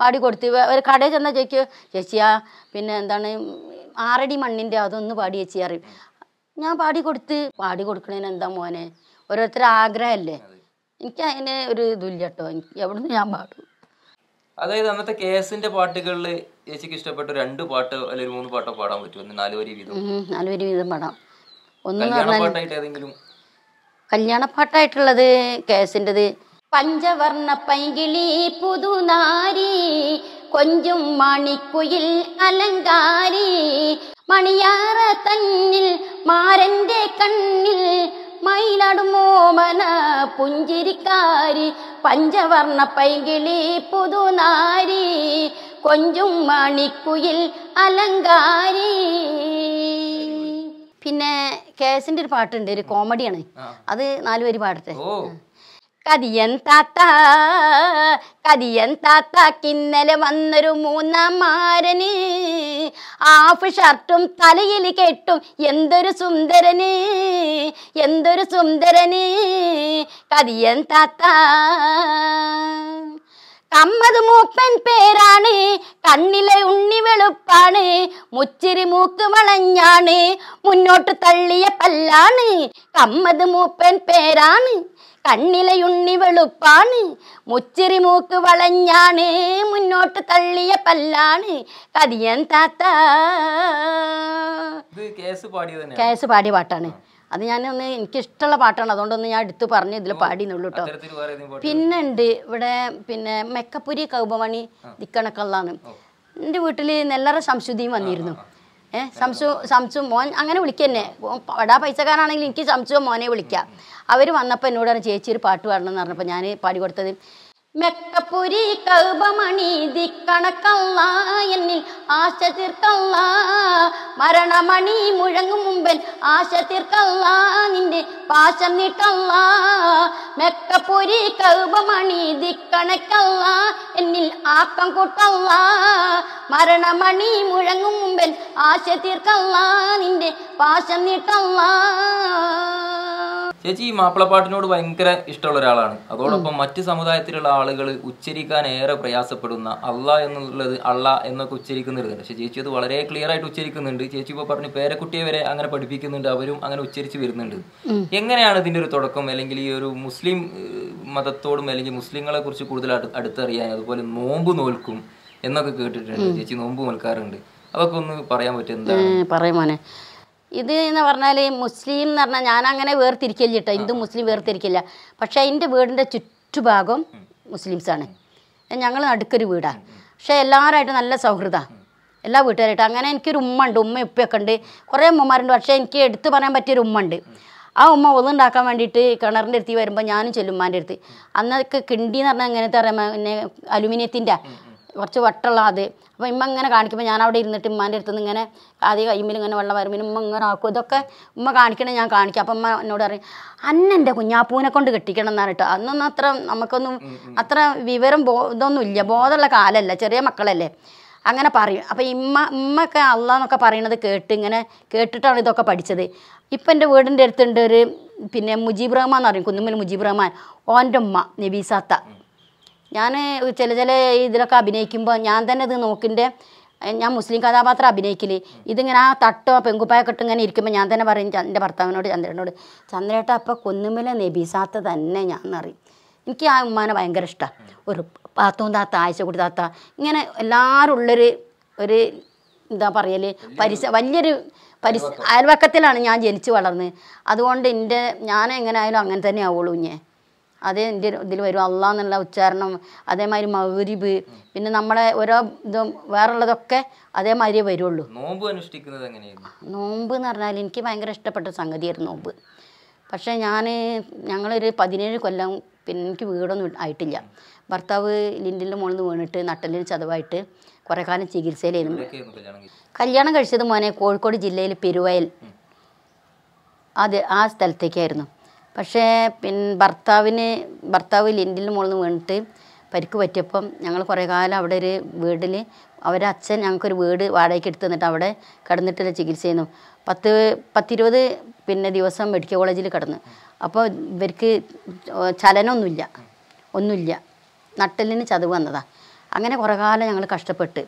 പാടി കൊടുത്തു ഒരു കടയിൽ ചെന്നാൽ ചോദിക്കുക ചേച്ചിയാ പിന്നെ എന്താണ് ആറടി മണ്ണിൻ്റെ അതൊന്ന് പാടി ചേച്ചി അറിയും ഞാൻ പാടി കൊടുത്ത് പാടി കൊടുക്കണേന് എന്താ മോനെ ഓരോരുത്തരുടെ ആഗ്രഹമല്ലേ എനിക്ക് അതിന് ഒരു ഇതില്ല കേട്ടോ എനിക്ക് എവിടെ നിന്ന് ഞാൻ പാടും അതായത് അന്നത്തെ എസിന്റെ പാട്ടുകളിൽ ചേച്ചിക്ക് ഇഷ്ടപ്പെട്ട രണ്ട് പാട്ട് അല്ലെങ്കിൽ മൂന്ന് പാട്ടോ പാടാൻ പറ്റുമോ നാല് വരി വീതം നാല് വരി വീതം പാടാം പാട്ടായിട്ട് ഏതെങ്കിലും കല്യാണ പാട്ടായിട്ടുള്ളത് കേസിൻ്റെത് പഞ്ചവർണ്ണ പൈകിളി പുതുനാരി കൊഞ്ചും മണിക്കുയിൽ അലങ്കാരി മണിയാറ തന്നിൽ മാരന്റെ കണ്ണിൽ മൈനടുമോമന പുഞ്ചിരിക്കാരി പഞ്ചവർണ പൈകിളി പുതുനാരി കൊഞ്ചും മണിക്കുയിൽ അലങ്കാരി പിന്നെ കേസിന്റെ ഒരു പാട്ടുണ്ട് ഒരു കോമഡിയാണ് അത് നാലുപേര് പാടട്ടെ കതിയൻ താത്ത കതിയൻ താത്താക്കിന്നലെ വന്നൊരു മൂന്നാമാരന് ഹാഫ് ഷർട്ടും തലയിൽ കെട്ടും എന്തൊരു സുന്ദരന് എന്തൊരു സുന്ദരന് കതിയൻ താത്ത കമ്മത് മൂപ്പൻ പേരാണ് കണ്ണിലെ ഉണ്ണി വെളുപ്പാണ് മുച്ചിരി മൂക്ക് വളഞ്ഞാണ് മുന്നോട്ട് തള്ളിയ പല്ലാണ് കമ്മത് മൂപ്പൻ പേരാണ് കണ്ണിലയുണ്ണി വെളുപ്പാണ് മുച്ചിരി മൂക്ക് വളഞ്ഞാണ് മുന്നോട്ട് തള്ളിയ പല്ലാണ് കതിയൻ താത്ത കേസ് പാടിയ പാട്ടാണ് അത് ഞാൻ ഒന്ന് എനിക്കിഷ്ടമുള്ള പാട്ടാണ് അതുകൊണ്ടൊന്ന് ഞാൻ എടുത്തു പറഞ്ഞ് ഇതിൽ പാടിയെന്നുള്ളൂ കേട്ടോ പിന്നെ ഉണ്ട് ഇവിടെ പിന്നെ മെക്കപ്പുരി കൗപമണി ദിക്കണക്കള്ളാണ് എൻ്റെ വീട്ടിൽ നെല്ലറ ശംസുദ്ദീൻ വന്നിരുന്നു ഏഹ് ശംസു ശംസു മോൻ അങ്ങനെ വിളിക്കന്നെ വടാ പൈസക്കാരാണെങ്കിൽ എനിക്ക് ശംസു മോനെ വിളിക്കാം അവർ വന്നപ്പോൾ എന്നോടാണ് ചേച്ചി ഒരു പാട്ട് പാടണം എന്ന് പറഞ്ഞപ്പോൾ ഞാൻ പാടി കൊടുത്തത് മെക്കപ്പുരി കൗപമണി ദിക്കണക്കല്ല എന്നിൽ ആശ തീർക്കല്ല മരണമണി മുഴങ്ങും മുമ്പൻ ആശ തീർക്കല്ല നിന്റെ പാശം നീട്ടല്ല മെക്കപ്പുരി കൗപമണി ദിക്കണക്കല്ല എന്നിൽ ആക്കം കൂട്ടല്ല മരണമണി മുഴങ്ങും മുമ്പൻ ആശ തീർക്കല്ല നിന്റെ പാശം നീട്ടല്ല ചേച്ചി ഈ മാപ്പിളപ്പാട്ടിനോട് ഭയങ്കര ഇഷ്ടമുള്ള ഒരാളാണ് അതോടൊപ്പം മറ്റ് സമുദായത്തിലുള്ള ആളുകൾ ഉച്ചരിക്കാൻ ഏറെ പ്രയാസപ്പെടുന്ന അല്ല എന്നുള്ളത് അള്ള എന്നൊക്കെ ഉച്ചരിക്കുന്നുണ്ട് പക്ഷേ ചേച്ചി അത് വളരെ ക്ലിയർ ആയിട്ട് ഉച്ചരിക്കുന്നുണ്ട് ചേച്ചി ഇപ്പോൾ പറഞ്ഞു പേരക്കുട്ടിയെ വരെ അങ്ങനെ പഠിപ്പിക്കുന്നുണ്ട് അവരും അങ്ങനെ ഉച്ചരിച്ച് വരുന്നുണ്ട് എങ്ങനെയാണ് ഇതിൻ്റെ ഒരു തുടക്കം അല്ലെങ്കിൽ ഈ ഒരു മുസ്ലിം മതത്തോടും അല്ലെങ്കിൽ മുസ്ലിങ്ങളെ കുറിച്ച് കൂടുതൽ അടുത്തറിയാൻ അതുപോലെ നോമ്പ് നോൽക്കും എന്നൊക്കെ കേട്ടിട്ടുണ്ട് ചേച്ചി നോമ്പ് നോൽക്കാറുണ്ട് അതൊക്കെ ഒന്ന് പറയാൻ പറ്റും എന്താണ് ഇത് എന്ന് പറഞ്ഞാൽ മുസ്ലിം എന്ന് പറഞ്ഞാൽ ഞാൻ അങ്ങനെ വേർതിരിക്കില്ല കേട്ടോ ഹിന്ദു മുസ്ലിം വേർതിരിക്കില്ല പക്ഷേ എൻ്റെ വീടിൻ്റെ ചുറ്റുഭാഗം മുസ്ലിംസാണ് ഞങ്ങൾ അടുക്കൊരു വീടാണ് പക്ഷേ എല്ലാവരുമായിട്ട് നല്ല സൗഹൃദമാണ് എല്ലാ വീട്ടുകാരായിട്ട് അങ്ങനെ എനിക്കൊരു ഉമ്മ ഉണ്ട് ഉമ്മ ഉപ്പയൊക്കെ ഉണ്ട് കുറേ ഉമ്മമാരുണ്ട് പക്ഷേ എനിക്ക് എടുത്തു പറയാൻ പറ്റിയൊരു ഉമ്മ ഉണ്ട് ആ ഉമ്മ ഒതുണ്ടാക്കാൻ വേണ്ടിയിട്ട് കിണറിൻ്റെ അടുത്ത് വരുമ്പോൾ ഞാനും ചെല്ലുമ്മാൻ്റെ അടുത്ത് അന്നൊക്കെ കിണ്ടി എന്ന് പറഞ്ഞാൽ എങ്ങനത്തെ അറിയാം പിന്നെ അലുമിനിയത്തിൻ്റെ കുറച്ച് അത് അപ്പോൾ ഇമ്മ ഇങ്ങനെ കാണിക്കുമ്പോൾ ഞാൻ അവിടെ ഇരുന്നിട്ട് ഇമ്മാൻ്റെ അടുത്ത് നിന്ന് ഇങ്ങനെ ആദ്യം കയ്യുമ്പിൽ ഇങ്ങനെ വെള്ളം വരുമ്പോൾ ഉമ്മ ഇങ്ങനെ ആക്കും ഇതൊക്കെ ഉമ്മ കാണിക്കണേ ഞാൻ കാണിക്കും അപ്പം അമ്മ എന്നോട് പറയും അന്നെൻ്റെ കുഞ്ഞാപ്പൂവിനെ കൊണ്ട് കെട്ടിക്കണം എന്നാണ് കേട്ടോ അന്നൊന്നും അത്ര നമുക്കൊന്നും അത്ര വിവരം ബോ ഇതൊന്നും ഇല്ല ബോധമുള്ള കാലമല്ല ചെറിയ മക്കളല്ലേ അങ്ങനെ പറയും അപ്പം ഇമ്മ ഉമ്മയൊക്കെ അള്ളാന്നൊക്കെ പറയണത് കേട്ട് ഇങ്ങനെ കേട്ടിട്ടാണ് ഇതൊക്കെ പഠിച്ചത് ഇപ്പം എൻ്റെ വീടിൻ്റെ അടുത്തുണ്ട് ഒരു പിന്നെ മുജീബ് റഹ്മാൻ എന്ന് പറയും കുന്നുമ്മൽ മുജീബ് റഹ്മാൻ ഓൻ്റെ ഉമ്മ നബീസാത്ത ഞാൻ ചില ചില ഇതിലൊക്കെ അഭിനയിക്കുമ്പോൾ ഞാൻ തന്നെ ഇത് നോക്കിൻ്റെ ഞാൻ മുസ്ലിം കഥാപാത്രം അഭിനയിക്കല് ഇതിങ്ങനെ ആ തട്ടോ പെങ്കുപ്പായ കെട്ടും ഇങ്ങനെ ഇരിക്കുമ്പോൾ ഞാൻ തന്നെ പറയും എൻ്റെ ഭർത്താവിനോട് ചന്ദ്രനോട് ചന്ദ്രേട്ട അപ്പോൾ കൊന്നുമില നബീസാത്ത തന്നെ ഞാൻ അറിയും എനിക്ക് ആ ഉമ്മാനെ ഭയങ്കര ഇഷ്ടമാണ് ഒരു പാത്തവും താത്ത ആഴ്ചക്കുടി താത്ത ഇങ്ങനെ എല്ലാവരും ഉള്ളൊരു ഒരു എന്താ പറയൽ പരിസ വലിയൊരു പരിസ അയൽവക്കത്തിലാണ് ഞാൻ ജനിച്ചു വളർന്നത് അതുകൊണ്ട് എൻ്റെ ഞാൻ എങ്ങനെ ആയാലും അങ്ങനെ തന്നെ ആവുള്ളൂ ഞാൻ അതേ എൻ്റെ ഇതിൽ വരും അള്ളാഹ് എന്നുള്ള ഉച്ചാരണം അതേമാതിരി മൗരിബ് പിന്നെ നമ്മളെ ഓരോ ഇതും വേറുള്ളതൊക്കെ അതേമാതിരിയേ വരുള്ളൂ നോമ്പ് അനുഷ്ഠിക്കുന്നത് എങ്ങനെയാണ് നോമ്പ് എന്ന് പറഞ്ഞാൽ എനിക്ക് ഭയങ്കര ഇഷ്ടപ്പെട്ട സംഗതിയായിരുന്നു നോമ്പ് പക്ഷേ ഞാൻ ഞങ്ങളൊരു പതിനേഴ് കൊല്ലം പിന്നെ എനിക്ക് വീടൊന്നും ആയിട്ടില്ല ഭർത്താവ് ലിൻഡിൻ്റെ മുകളിൽ നിന്ന് വീണിട്ട് നട്ടലിൽ ചതവായിട്ട് കുറേ കാലം ചികിത്സയിലായിരുന്നു കല്യാണം കഴിച്ചത് മോനെ കോഴിക്കോട് ജില്ലയിൽ പെരുവയൽ അത് ആ സ്ഥലത്തേക്കായിരുന്നു പക്ഷേ പിന്നെ ഭർത്താവിന് ഭർത്താവ് ലിൻഡിൽ മുകളിൽ നിന്ന് വീണിട്ട് പരിക്ക് പറ്റിയപ്പം ഞങ്ങൾ കുറേ കാലം അവിടെ ഒരു വീട്ടിൽ അവരെ അച്ഛൻ ഞങ്ങൾക്കൊരു വീട് വാടകയ്ക്ക് എടുത്ത് തന്നിട്ട് അവിടെ കിടന്നിട്ടുള്ള ചികിത്സ ചെയ്യുന്നു പത്ത് പത്തിരുപത് പിന്നെ ദിവസം മെഡിക്കൽ കോളേജിൽ കിടന്ന് അപ്പോൾ ഇവർക്ക് ചലനമൊന്നുമില്ല ഒന്നുമില്ല നട്ടലിന് ചതവ് വന്നതാണ് അങ്ങനെ കുറേ കാലം ഞങ്ങൾ കഷ്ടപ്പെട്ട്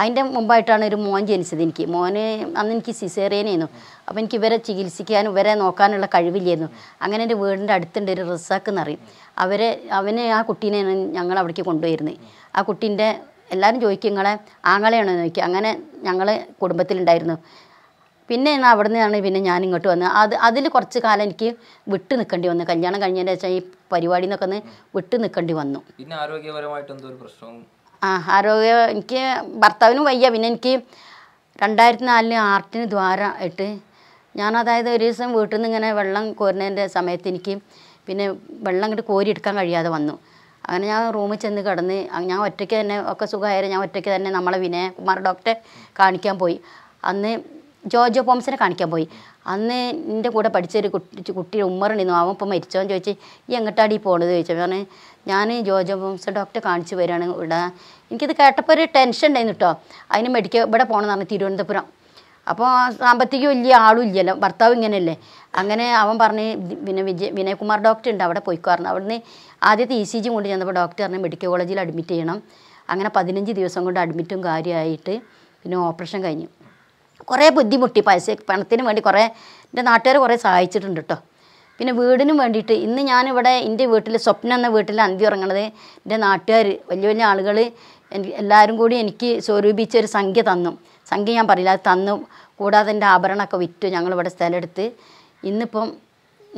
അതിൻ്റെ മുമ്പായിട്ടാണ് ഒരു മോൻ ജനിച്ചത് എനിക്ക് മോന് അന്ന് എനിക്ക് സിസേറിയനായിരുന്നു അപ്പോൾ എനിക്ക് ഇവരെ ചികിത്സിക്കാനും ഇവരെ നോക്കാനുള്ള കഴിവില്ലായിരുന്നു അങ്ങനെ എൻ്റെ വീടിൻ്റെ അടുത്തുണ്ട് ഒരു റിസാക്ക് എന്നറിയും അവരെ അവനെ ആ കുട്ടീനെ ഞങ്ങൾ അവിടേക്ക് കൊണ്ടുവരുന്നത് ആ കുട്ടീൻ്റെ എല്ലാവരും ചോദിക്കും നിങ്ങളെ ആങ്ങളെയാണോ ചോദിക്കുക അങ്ങനെ ഞങ്ങൾ കുടുംബത്തിലുണ്ടായിരുന്നു പിന്നെ ഞാൻ അവിടെ നിന്നാണ് പിന്നെ ഞാൻ ഇങ്ങോട്ട് വന്നത് അത് അതിൽ കുറച്ച് കാലം എനിക്ക് വിട്ടു നിൽക്കേണ്ടി വന്നു കല്യാണം കഴിഞ്ഞതിൻ്റെ വെച്ചാൽ ഈ പരിപാടിയിൽ നിന്നൊക്കെ ഒന്ന് വിട്ടു നിൽക്കേണ്ടി വന്നു പിന്നെ ആരോഗ്യപരമായിട്ട് എന്തോ ഒരു പ്രശ്നവും ആ ആരോഗ്യ എനിക്ക് ഭർത്താവിനും വയ്യ പിന്നെ എനിക്ക് രണ്ടായിരത്തി നാലിന് ആർട്ടിന് ദ്വാരം ഇട്ട് ഞാൻ അതായത് ഒരു ദിവസം വീട്ടിൽ നിന്ന് ഇങ്ങനെ വെള്ളം കോരുന്നതിൻ്റെ സമയത്ത് എനിക്ക് പിന്നെ വെള്ളം കോരി കോരിയെടുക്കാൻ കഴിയാതെ വന്നു അങ്ങനെ ഞാൻ റൂമിൽ ചെന്ന് കിടന്ന് ഞാൻ ഒറ്റയ്ക്ക് തന്നെ ഒക്കെ സുഖമായാലും ഞാൻ ഒറ്റയ്ക്ക് തന്നെ നമ്മളെ വിനയകുമാർ ഡോക്ടറെ കാണിക്കാൻ പോയി അന്ന് ജോജോ പോംസിനെ കാണിക്കാൻ പോയി അന്ന് എൻ്റെ കൂടെ പഠിച്ചൊരു കുട്ടി കുട്ടി ഉമ്മറുണ്ടെന്നു അവൻ ഇപ്പം മരിച്ചോന്ന് ചോദിച്ച് ഈ എങ്ങോട്ടാടി പോണത് ചോദിച്ചു ഞാൻ ഞാൻ ജോജോ ബോംസ് ഡോക്ടറെ കാണിച്ചു വരികയാണ് ഇവിടെ എനിക്കിത് കേട്ടപ്പോൾ ഒരു ടെൻഷൻ ഉണ്ടായിരുന്നു കേട്ടോ അതിന് മെഡിക്കൽ ഇവിടെ പോകണമെന്ന് പറഞ്ഞു തിരുവനന്തപുരം അപ്പോൾ സാമ്പത്തികം വലിയ ആളും ഇല്ലല്ലോ ഭർത്താവ് ഇങ്ങനെയല്ലേ അങ്ങനെ അവൻ പറഞ്ഞ് പിന്നെ വിജയ് വിനയകുമാർ ഡോക്ടർ ഉണ്ട് അവിടെ പോയിക്കാറുണ്ട് അവിടുന്ന് ആദ്യത്തെ ഇ സി ജി കൊണ്ട് ചെന്നപ്പോൾ ഡോക്ടർ പറഞ്ഞ് മെഡിക്കൽ കോളേജിൽ അഡ്മിറ്റ് ചെയ്യണം അങ്ങനെ പതിനഞ്ച് ദിവസം കൊണ്ട് അഡ്മിറ്റും കാര്യമായിട്ട് പിന്നെ ഓപ്പറേഷൻ കഴിഞ്ഞു കുറേ ബുദ്ധിമുട്ടി പൈസ പണത്തിന് വേണ്ടി കുറേ എൻ്റെ നാട്ടുകാർ കുറേ സഹായിച്ചിട്ടുണ്ട് കേട്ടോ പിന്നെ വീടിനും വേണ്ടിയിട്ട് ഇന്ന് ഞാനിവിടെ എൻ്റെ വീട്ടിൽ സ്വപ്നം എന്ന വീട്ടിൽ അന്തി ഉറങ്ങണത് എൻ്റെ നാട്ടുകാർ വലിയ വലിയ ആളുകൾ എല്ലാവരും കൂടി എനിക്ക് സ്വരൂപിച്ച ഒരു സംഖ്യ തന്നു സംഖ്യ ഞാൻ പറയില്ല അത് തന്നു കൂടാതെ എൻ്റെ ആഭരണമൊക്കെ വിറ്റു ഞങ്ങളിവിടെ സ്ഥലമെടുത്ത് ഇന്നിപ്പം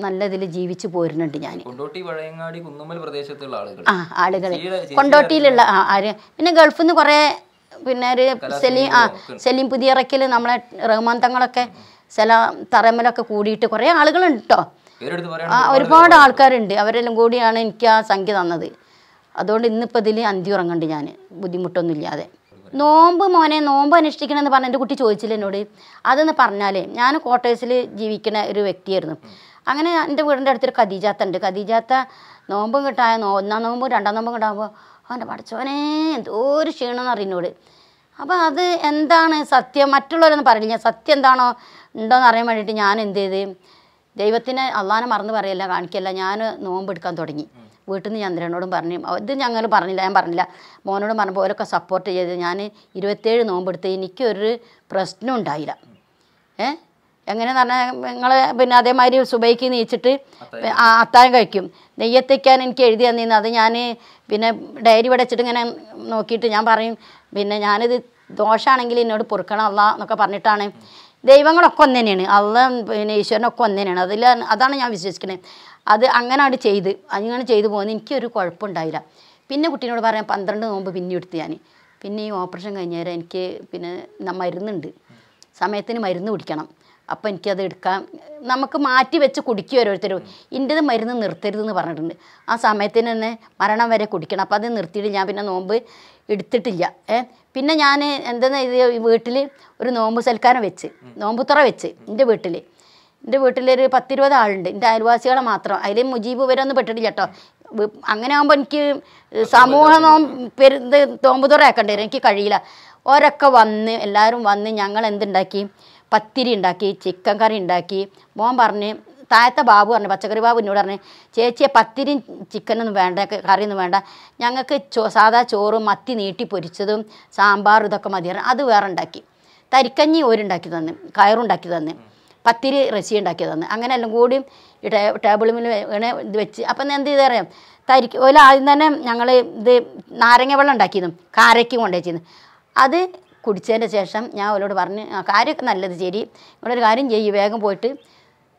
നല്ല ഇതിൽ ജീവിച്ചു പോരുന്നുണ്ട് ഞാൻ കൊണ്ടോട്ടി ആളുകൾ ആ കൊണ്ടോട്ടിയിലുള്ള ആ ആര് പിന്നെ ഗൾഫിൽ നിന്ന് കുറേ പിന്നെ ഒരു സെലീം ആ സെലീം പുതിയറയ്ക്കൽ നമ്മളെ റഹ്മാൻ തങ്ങളൊക്കെ ചില തറമലൊക്കെ കൂടിയിട്ട് കുറേ ആളുകളുണ്ട് കേട്ടോ ആ ഒരുപാട് ആൾക്കാരുണ്ട് അവരെല്ലാം കൂടിയാണ് എനിക്ക് ആ സംഖ്യ തന്നത് അതുകൊണ്ട് ഇന്നിപ്പോൾ ഇതിൽ അന്തി ഉറങ്ങണ്ട് ഞാൻ ബുദ്ധിമുട്ടൊന്നുമില്ലാതെ നോമ്പ് മോനെ നോമ്പ് അനുഷ്ഠിക്കണമെന്ന് പറഞ്ഞ എൻ്റെ കുട്ടി ചോദിച്ചില്ല എന്നോട് അതെന്ന് പറഞ്ഞാൽ ഞാൻ ക്വാർട്ടേഴ്സിൽ ജീവിക്കുന്ന ഒരു വ്യക്തിയായിരുന്നു അങ്ങനെ എൻ്റെ വീടിൻ്റെ അടുത്തൊരു ഖദീജാത്ത ഉണ്ട് ഖദീജാത്ത നോമ്പും കിട്ടായ നോ ഒന്നാം നോമ്പും രണ്ടാം നോമ്പും കിട്ടാകുമ്പോൾ അവൻ്റെ പഠിച്ചോനെ എന്തോ ഒരു ക്ഷീണമെന്ന് അറിയുന്നോട് അപ്പോൾ അത് എന്താണ് സത്യം മറ്റുള്ളവരൊന്നും പറയില്ല സത്യം എന്താണോ ഉണ്ടോയെന്ന് അറിയാൻ വേണ്ടിയിട്ട് ഞാൻ എന്ത് ചെയ്ത് ദൈവത്തിനെ അള്ളാനെ മറന്ന് പറയല്ല കാണിക്കല്ല ഞാൻ നോമ്പെടുക്കാൻ തുടങ്ങി വീട്ടിൽ നിന്ന് ചന്ദ്രനോടും പറഞ്ഞു ഇത് ഞങ്ങൾ പറഞ്ഞില്ല ഞാൻ പറഞ്ഞില്ല മോനോടും പറഞ്ഞ ഓരൊക്കെ സപ്പോർട്ട് ചെയ്ത് ഞാൻ ഇരുപത്തേഴ് നോമ്പെടുത്ത് എനിക്കൊരു പ്രശ്നം ഉണ്ടായില്ല ഏ എങ്ങനെയെന്ന് പറഞ്ഞാൽ നിങ്ങൾ പിന്നെ അതേമാതിരി സുബൈക്ക് നീച്ചിട്ട് അത്താഴം കഴിക്കും നെയ്യത്തേക്കാൻ എനിക്ക് എഴുതി തന്നിരുന്നു അത് ഞാൻ പിന്നെ ഡയറി പടച്ചിട്ട് ഇങ്ങനെ നോക്കിയിട്ട് ഞാൻ പറയും പിന്നെ ഞാനിത് ദോഷമാണെങ്കിൽ എന്നോട് പൊറുക്കണം അല്ല എന്നൊക്കെ പറഞ്ഞിട്ടാണ് ദൈവങ്ങളൊക്കെ ഒന്ന് തന്നെയാണ് അള്ള പിന്നെ ഈശ്വരനൊക്കെ ഒന്ന് തന്നെയാണ് അതിൽ അതാണ് ഞാൻ വിശ്വസിക്കുന്നത് അത് അങ്ങനെയാണ് ചെയ്ത് അങ്ങനെ ചെയ്തു പോകുന്നത് എനിക്കൊരു കുഴപ്പമുണ്ടായില്ല പിന്നെ കുട്ടീനോട് പറയാൻ പന്ത്രണ്ട് നോമ്പ് പിന്നെ എടുത്ത് ഞാൻ പിന്നെ ഈ ഓപ്പറേഷൻ കഴിഞ്ഞ എനിക്ക് പിന്നെ മരുന്നുണ്ട് സമയത്തിന് മരുന്ന് കുടിക്കണം അപ്പം എനിക്കത് എടുക്കാം നമുക്ക് മാറ്റി വെച്ച് കുടിക്കുക ഓരോരുത്തരും ഇൻ്റെത് മരുന്ന് നിർത്തരുതെന്ന് പറഞ്ഞിട്ടുണ്ട് ആ സമയത്തിന് തന്നെ മരണം വരെ കുടിക്കണം അപ്പം അത് നിർത്തിയിട്ട് ഞാൻ പിന്നെ നോമ്പ് എടുത്തിട്ടില്ല ഏ പിന്നെ ഞാൻ എന്താണെന്ന് ഇത് വീട്ടിൽ ഒരു നോമ്പ് സൽക്കാരം വെച്ച് നോമ്പുത്തറ വെച്ച് എൻ്റെ വീട്ടിൽ എൻ്റെ വീട്ടിലൊരു പത്തിരുപത് ആളുണ്ട് എൻ്റെ അയൽവാസികളെ മാത്രം അതിൽ മുജീബ് വരെ ഒന്നും പെട്ടിട്ടില്ല കേട്ടോ അങ്ങനെ ആകുമ്പോൾ എനിക്ക് സമൂഹ നോമ്പ് പെരു നോമ്പുതുറ ആക്കേണ്ടി വരും എനിക്ക് കഴിയില്ല ഓരൊക്കെ വന്ന് എല്ലാവരും വന്ന് ഞങ്ങൾ എന്തുണ്ടാക്കി പത്തിരി ഉണ്ടാക്കി ചിക്കൻ കറി ഉണ്ടാക്കി മോൻ പറഞ്ഞ് താഴത്തെ ബാബു പറഞ്ഞു പച്ചക്കറി ബാബു എന്നോട് പറഞ്ഞു ചേച്ചിയെ പത്തിരിയും ചിക്കനൊന്നും വേണ്ട കറിയൊന്നും വേണ്ട ഞങ്ങൾക്ക് ചോ സാധാ ചോറും മത്തി നീട്ടി പൊരിച്ചതും സാമ്പാറും ഇതൊക്കെ മതി അത് വേറെ ഉണ്ടാക്കി തരിക്കഞ്ഞി ഒരുണ്ടാക്കി തന്നു കയറുണ്ടാക്കി തന്നു പത്തിരി റസി ഉണ്ടാക്കി തന്നു അങ്ങനെ എല്ലാം കൂടി ടേബിളിൽ മേൽ ഇങ്ങനെ ഇത് വെച്ച് അപ്പം എന്ത് ചെയ്തറിയാം തരി ഒരു ആദ്യം തന്നെ ഞങ്ങൾ ഇത് നാരങ്ങ വെള്ളം ഉണ്ടാക്കിയിരുന്നു കാരയ്ക്ക് കൊണ്ടുവച്ചിരുന്നു അത് കുടിച്ചതിൻ്റെ ശേഷം ഞാൻ അവരോട് പറഞ്ഞ് ആ കാര്യമൊക്കെ നല്ലത് ശരി ഒരു കാര്യം ചെയ്യും വേഗം പോയിട്ട്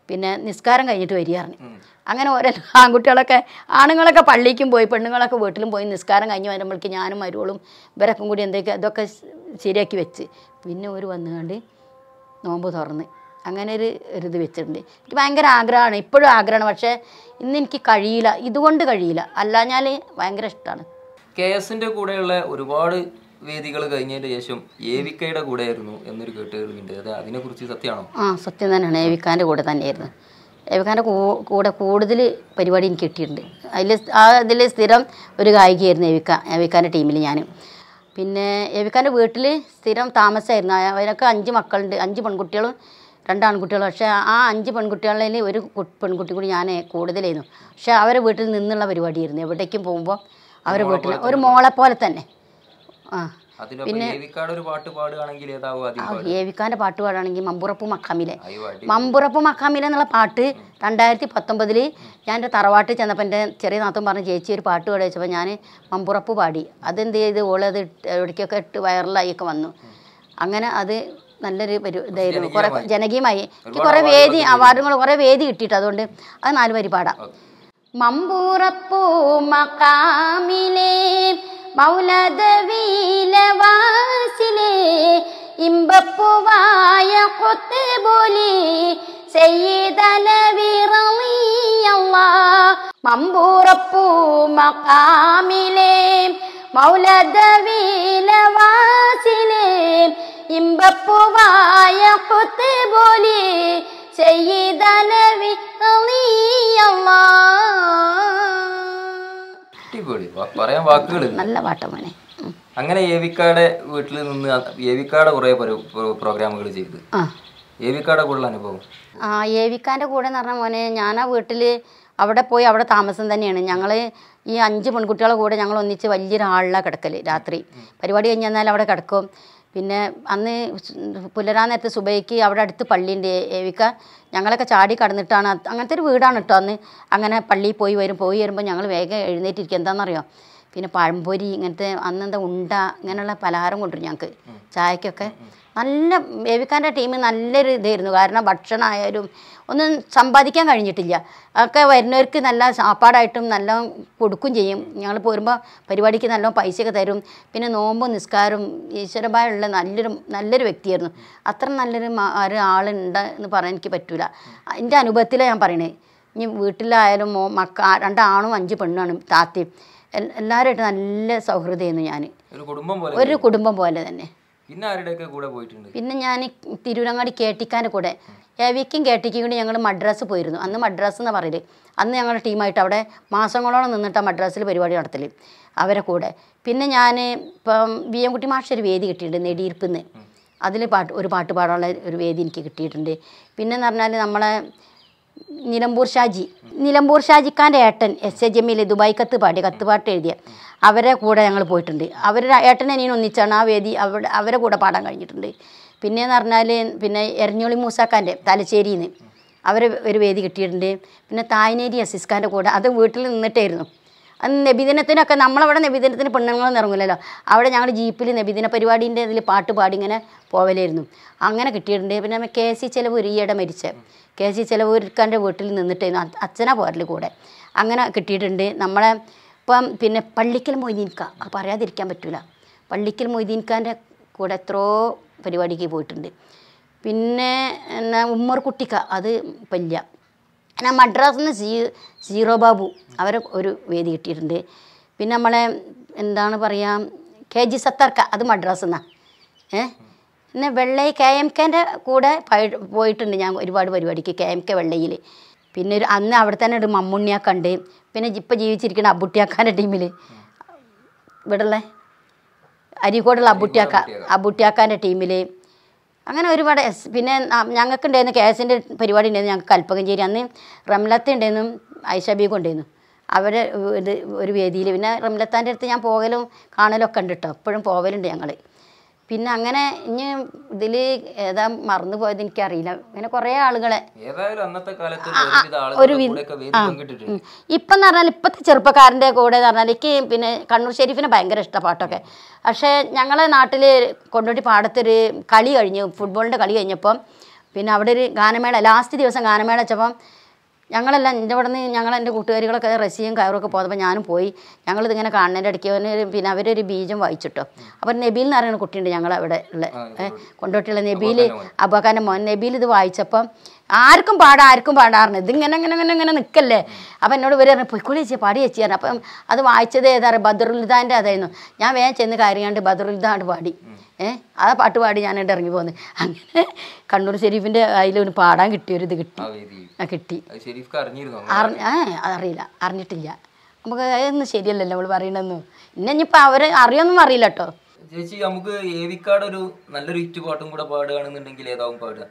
പിന്നെ നിസ്കാരം കഴിഞ്ഞിട്ട് വരികയായിരുന്നു അങ്ങനെ ഓരോ ആൺകുട്ടികളൊക്കെ ആണുങ്ങളൊക്കെ പള്ളിക്കും പോയി പെണ്ണുങ്ങളൊക്കെ വീട്ടിലും പോയി നിസ്കാരം കഴിഞ്ഞ് വരുമ്പോഴേക്ക് ഞാനും മരുവളും ഇവരൊക്കെ കൂടി എന്തൊക്കെ അതൊക്കെ ശരിയാക്കി വെച്ച് പിന്നെ ഒരു വന്നുകൊണ്ട് നോമ്പ് തുറന്ന് അങ്ങനെ ഒരു ഇത് വെച്ചിട്ടുണ്ട് എനിക്ക് ഭയങ്കര ആഗ്രഹമാണ് ഇപ്പോഴും ആഗ്രഹമാണ് പക്ഷേ ഇന്ന് എനിക്ക് കഴിയില്ല ഇതുകൊണ്ട് കഴിയില്ല അല്ലാഞ്ഞാൽ ഭയങ്കര ഇഷ്ടമാണ് കെ എസിൻ്റെ കൂടെയുള്ള ഒരുപാട് വേദികൾ കഴിഞ്ഞതിന്റെ ശേഷം ഏവിക്കയുടെ കൂടെ ആയിരുന്നു എന്നൊരു കേട്ടുകേൾവിണ്ട് അത് അതിനെക്കുറിച്ച് സത്യമാണോ ആ സത്യം തന്നെയാണ് ഏവിക്കാന്റെ കൂടെ തന്നെയായിരുന്നു ഏവിക്കാന്റെ കൂടെ കൂടുതൽ പരിപാടി എനിക്ക് കിട്ടിയിട്ടുണ്ട് അതിൽ ആ അതിൽ സ്ഥിരം ഒരു ഗായികയായിരുന്നു ഏവിക്ക ഏവിക്കാന്റെ ടീമിൽ ഞാൻ പിന്നെ ഏവിക്കാന്റെ വീട്ടിൽ സ്ഥിരം താമസമായിരുന്നു അവരൊക്കെ അഞ്ച് മക്കളുണ്ട് അഞ്ച് പെൺകുട്ടികളും രണ്ടാൺകുട്ടികളും പക്ഷേ ആ അഞ്ച് പെൺകുട്ടികളിൽ ഒരു പെൺകുട്ടി കൂടി ഞാൻ കൂടുതലായിരുന്നു പക്ഷേ അവരെ വീട്ടിൽ നിന്നുള്ള പരിപാടിയായിരുന്നു എവിടേക്കും പോകുമ്പോൾ അവരെ വീട്ടിൽ ഒരു മോളെ പോലെ തന്നെ ഏവിക്കാന്റെ പാട്ട് പാടുകയാണെങ്കിൽ മമ്പുറപ്പ് മക്കാമിലെ മമ്പുറപ്പ് മക്കാമിലെ എന്നുള്ള പാട്ട് രണ്ടായിരത്തി പത്തൊമ്പതിൽ ഞാൻ എൻ്റെ തറവാട്ട് ചെന്നപ്പോൾ എൻ്റെ ചെറിയ നാത്തും പറഞ്ഞ് ചേച്ചി ഒരു പാട്ട് പാടി വെച്ചപ്പോൾ ഞാൻ മമ്പുറപ്പ് പാടി അതെന്ത് ചെയ്ത് ഓളത് എവിടേക്കൊക്കെ ഇട്ട് വൈറലായിയൊക്കെ വന്നു അങ്ങനെ അത് നല്ലൊരു പരു ഇതായിരുന്നു കുറെ ജനകീയമായി എനിക്ക് കുറേ വേദി അവാർഡുകൾ കുറേ വേദി കിട്ടിയിട്ട് അതുകൊണ്ട് അത് നാല് വരി പാടാം മമ്പൂറപ്പൂ മക്കാമിലേ മൗലദവിയിലെ വാസിലെ ഇമ്പപ്പുവായ കൊത്തുബുലി സെയ്തലവിറിയല്ല മമ്പൂറപ്പൂ മക്കാമിലെ മൗലദവിയിലെ വാസിലെ ഇമ്പപ്പുവായ കൊത്തുബുലി സെയ്തലവിറിയല്ല അടിപൊളി പറയാൻ വാക്കുകൾ നല്ല പാട്ടാ അങ്ങനെ ഏവിക്കാടെ വീട്ടിൽ നിന്ന് ഏവിക്കാടെ കുറെ പ്രോഗ്രാമുകൾ ചെയ്തു ഏവിക്കാടെ കൂടുതൽ അനുഭവം ആ ഏവിക്കാന്റെ കൂടെ എന്ന് പറഞ്ഞ മോനെ ഞാൻ ആ വീട്ടില് അവിടെ പോയി അവിടെ താമസം തന്നെയാണ് ഞങ്ങൾ ഈ അഞ്ച് പെൺകുട്ടികളെ കൂടെ ഞങ്ങൾ ഒന്നിച്ച് വലിയൊരാളിലാണ് കിടക്കൽ രാത്രി പരിപാടി കഴിഞ്ഞാൽ അവിടെ കിടക്കും പിന്നെ അന്ന് പുലരാ നേരത്തെ സുബൈക്ക് അവിടെ അടുത്ത് പള്ളിൻ്റെ ഏവിക്ക ഞങ്ങളൊക്കെ ചാടി കടന്നിട്ടാണ് അങ്ങനത്തെ ഒരു വീടാണ് കേട്ടോ അന്ന് അങ്ങനെ പള്ളിയിൽ പോയി വരും പോയി വരുമ്പോൾ ഞങ്ങൾ വേഗം എഴുന്നേറ്റിരിക്കും എന്താണെന്നറിയോ പിന്നെ പഴംപൊരി ഇങ്ങനത്തെ അന്നെന്താ ഉണ്ട അങ്ങനെയുള്ള പലഹാരം കൊണ്ടുവരും ഞങ്ങൾക്ക് ചായക്കൊക്കെ നല്ല ഏവിക്കാൻ്റെ ടീം നല്ലൊരു ഇതായിരുന്നു കാരണം ഭക്ഷണമായാലും ഒന്നും സമ്പാദിക്കാൻ കഴിഞ്ഞിട്ടില്ല ഒക്കെ വരുന്നവർക്ക് നല്ല സാപ്പാടായിട്ടും നല്ല കൊടുക്കും ചെയ്യും ഞങ്ങൾ പോരുമ്പോൾ പരിപാടിക്ക് നല്ല പൈസയൊക്കെ തരും പിന്നെ നോമ്പും നിസ്കാരവും ഈശ്വരഭായുള്ള നല്ലൊരു നല്ലൊരു വ്യക്തിയായിരുന്നു അത്ര നല്ലൊരു ആളുണ്ട് എന്ന് പറയാൻ എനിക്ക് പറ്റൂല എൻ്റെ അനുഭവത്തിലാണ് ഞാൻ പറയണേ ഇനി വീട്ടിലായാലും മോ മക്ക രണ്ടാണും അഞ്ച് പെണ്ണാണ് താത്തയും എല്ലാവരുമായിട്ട് നല്ല സൗഹൃദമായിരുന്നു ഞാൻ ഒരു കുടുംബം പോലെ തന്നെ പിന്നെ കൂടെ പോയിട്ടുണ്ട് പിന്നെ ഞാൻ തിരുവനങ്ങാടി കേട്ടിക്കാൻ്റെ കൂടെ എവിക്കും കേട്ടിക്കും കൂടി ഞങ്ങൾ മദ്രാസ് പോയിരുന്നു അന്ന് മദ്രാസ് എന്ന് പറയല് അന്ന് ഞങ്ങളുടെ ടീമായിട്ട് അവിടെ മാസങ്ങളോളം നിന്നിട്ട് മദ്രാസിൽ പരിപാടി നടത്തൽ അവരെ കൂടെ പിന്നെ ഞാൻ ഇപ്പം വി എം കുട്ടി മാഷൊരു വേദി കിട്ടിയിട്ടുണ്ട് നെടിയിരുപ്പെന്ന് അതിൽ പാട്ട് ഒരു പാട്ട് പാടാനുള്ള ഒരു വേദി എനിക്ക് കിട്ടിയിട്ടുണ്ട് എന്ന് പറഞ്ഞാൽ നമ്മളെ നിലമ്പൂർ ഷാജി നിലമ്പൂർ ഷാജിക്കാൻ്റെ ഏട്ടൻ എസ് എ ജമിയിൽ ദുബായ് കത്ത് പാടി കത്തുപാട്ട് എഴുതിയ അവരെ കൂടെ ഞങ്ങൾ പോയിട്ടുണ്ട് അവരുടെ ഏട്ടനെ നീ ഒന്നിച്ചാണ് ആ വേദി അവിടെ അവരെ കൂടെ പാടാൻ കഴിഞ്ഞിട്ടുണ്ട് എന്ന് പറഞ്ഞാൽ പിന്നെ എരഞ്ഞോളി മൂസാക്കാൻ്റെ തലശ്ശേരിയിൽ നിന്ന് അവർ ഒരു വേദി കിട്ടിയിട്ടുണ്ട് പിന്നെ തായനേരി അസിസ്കാൻ്റെ കൂടെ അത് വീട്ടിൽ നിന്നിട്ടായിരുന്നു നബിദിനത്തിനൊക്കെ നമ്മളവിടെ നബിദിനത്തിന് പെണ്ണുങ്ങളൊന്നും ഇറങ്ങില്ലല്ലോ അവിടെ ഞങ്ങൾ ജീപ്പിൽ നബിദിന പരിപാടീൻ്റെ ഇതിൽ പാട്ട് പാടി ഇങ്ങനെ പോവലായിരുന്നു അങ്ങനെ കിട്ടിയിട്ടുണ്ട് പിന്നെ കെ സി ചെലവൂർ ഈയിടെ മരിച്ച കെ സി ചെലവൂരിക്കാൻ്റെ വീട്ടിൽ നിന്നിട്ടായിരുന്നു അച്ഛനാ പോരൽ കൂടെ അങ്ങനെ കിട്ടിയിട്ടുണ്ട് നമ്മളെ ഇപ്പം പിന്നെ പള്ളിക്കൽ മൊയ്തീൻക്ക പറയാതിരിക്കാൻ പറ്റില്ല പള്ളിക്കൽ മൊയ്തീൻക്കാൻ്റെ കൂടെ എത്രയോ പരിപാടിക്ക് പോയിട്ടുണ്ട് പിന്നെ എന്നാ ഉമ്മർ കുട്ടിക്ക അത് പല്ല പിന്നെ മദ്രാസിൽ നിന്ന് സീ സീറോ ബാബു അവരെ ഒരു വേദി കിട്ടിയിട്ടുണ്ട് പിന്നെ നമ്മളെ എന്താണ് പറയുക കെ ജി സത്താർക്ക അത് മദ്രാസിൽ നിന്നാണ് ഏഹ് പിന്നെ വെള്ളയി കെ എം കെൻ്റെ കൂടെ പോയിട്ടുണ്ട് ഞാൻ ഒരുപാട് പരിപാടിക്ക് കെ എം കെ വെള്ളയിൽ പിന്നെ ഒരു അന്ന് അവിടെ തന്നെ ഒരു മമ്മുണ്ണിയാക്ക പിന്നെ ഇപ്പം ജീവിച്ചിരിക്കുന്ന അബുട്ടിയാക്കാൻ്റെ ടീമിൽ ഇവിടെയുള്ള അരീക്കോടുള്ള അബുട്ടിയാക്ക അബുട്ടിയാക്കാൻ്റെ ടീമിൽ അങ്ങനെ ഒരുപാട് പിന്നെ ഞങ്ങൾക്ക് ഉണ്ടായിരുന്നു എസിൻ്റെ പരിപാടി ഉണ്ടായിരുന്നു ഞങ്ങൾക്ക് കൽപ്പകഞ്ചേരി അന്ന് റംലത്ത് ഉണ്ടായിരുന്നു ഐഷ ബീഗ് ഉണ്ടായിരുന്നു അവരെ ഇത് ഒരു വേദിയിൽ പിന്നെ റംലത്താൻ്റെ അടുത്ത് ഞാൻ പോകലും കാണലും ഒക്കെ ഉണ്ട് കേട്ടോ എപ്പോഴും പോകലുണ്ട് ഞങ്ങൾ പിന്നെ അങ്ങനെ ഇനി ഇതില് ഏതാ മറന്നു പോയത് എനിക്കറിയില്ല അങ്ങനെ കുറെ ആളുകളെ ഒരു എന്ന് പറഞ്ഞാൽ ഇപ്പത്തെ ചെറുപ്പക്കാരന്റെ കൂടെ എന്ന് പറഞ്ഞാൽ എനിക്ക് പിന്നെ കണ്ണൂർ ഷെരീഫിനെ ഭയങ്കര ഇഷ്ട പാട്ടൊക്കെ പക്ഷെ ഞങ്ങളെ നാട്ടില് കൊണ്ടുപോയി പാടത്തൊരു കളി കഴിഞ്ഞു ഫുട്ബോളിന്റെ കളി കഴിഞ്ഞപ്പം പിന്നെ അവിടെ ഒരു ഗാനമേള ലാസ്റ്റ് ദിവസം ഗാനമേള വെച്ചപ്പം ഞങ്ങളെല്ലാം എൻ്റെ ഇവിടെ നിന്ന് ഞങ്ങൾ എൻ്റെ കൂട്ടുകാരികളൊക്കെ റഷ്യയും കയറൊക്കെ പോയപ്പോൾ ഞാനും പോയി ഞങ്ങളിതിങ്ങനെ കാണുന്നതിൻ്റെ ഇടയ്ക്ക് അവന് പിന്നെ അവരൊരു ബീജം വായിച്ചിട്ടോ അപ്പോൾ നബീൽ എന്ന് പറയുന്ന കുട്ടിയുണ്ട് ഞങ്ങൾ അവിടെ ഉള്ള കൊണ്ടോട്ടിയുള്ള നബീൽ അബാക്കാൻ്റെ മോൻ നബീൽ ഇത് വായിച്ചപ്പം ആർക്കും പാടാം ആർക്കും പാടാറുണ്ട് ഇതിങ്ങനെ ഇങ്ങനെ ഇങ്ങനെ ഇങ്ങനെ നിൽക്കല്ലേ അപ്പം എന്നോട് ഇവർ പറഞ്ഞു പൊയ്ക്കോളി ചേച്ചി പാടി ചേച്ചി അപ്പം അത് വായിച്ചത് ഏതാ ബദറുൽദാൻ്റെ അതായിരുന്നു ഞാൻ വേഗം ചെന്ന് കാര്യം കണ്ട് ബദറുൽദാണ്ട് പാടി ഏഹ് ആ പാട്ട് പാടി ഞാനായിട്ട് ഇറങ്ങി പോകുന്നത് അങ്ങനെ കണ്ണൂർ ഷെരീഫിന്റെ അതിലൊരു പാടാൻ ഇത് കിട്ടി ആ കിട്ടി അറിയില്ല അറിഞ്ഞിട്ടില്ല നമുക്ക് അതൊന്നും ശരിയല്ലല്ലോ നമ്മൾ പറയണമെന്ന് പിന്നെ ഇനിയിപ്പോൾ അവരെ അറിയൊന്നും അറിയില്ല കേട്ടോ ചേച്ചി നമുക്ക് ഏവിക്കാട് ഒരു നല്ലൊരു ഹിറ്റ് പാട്ടും കൂടെ പാടുകയാണെന്നുണ്ടെങ്കിൽ ഏതാവും പാടുക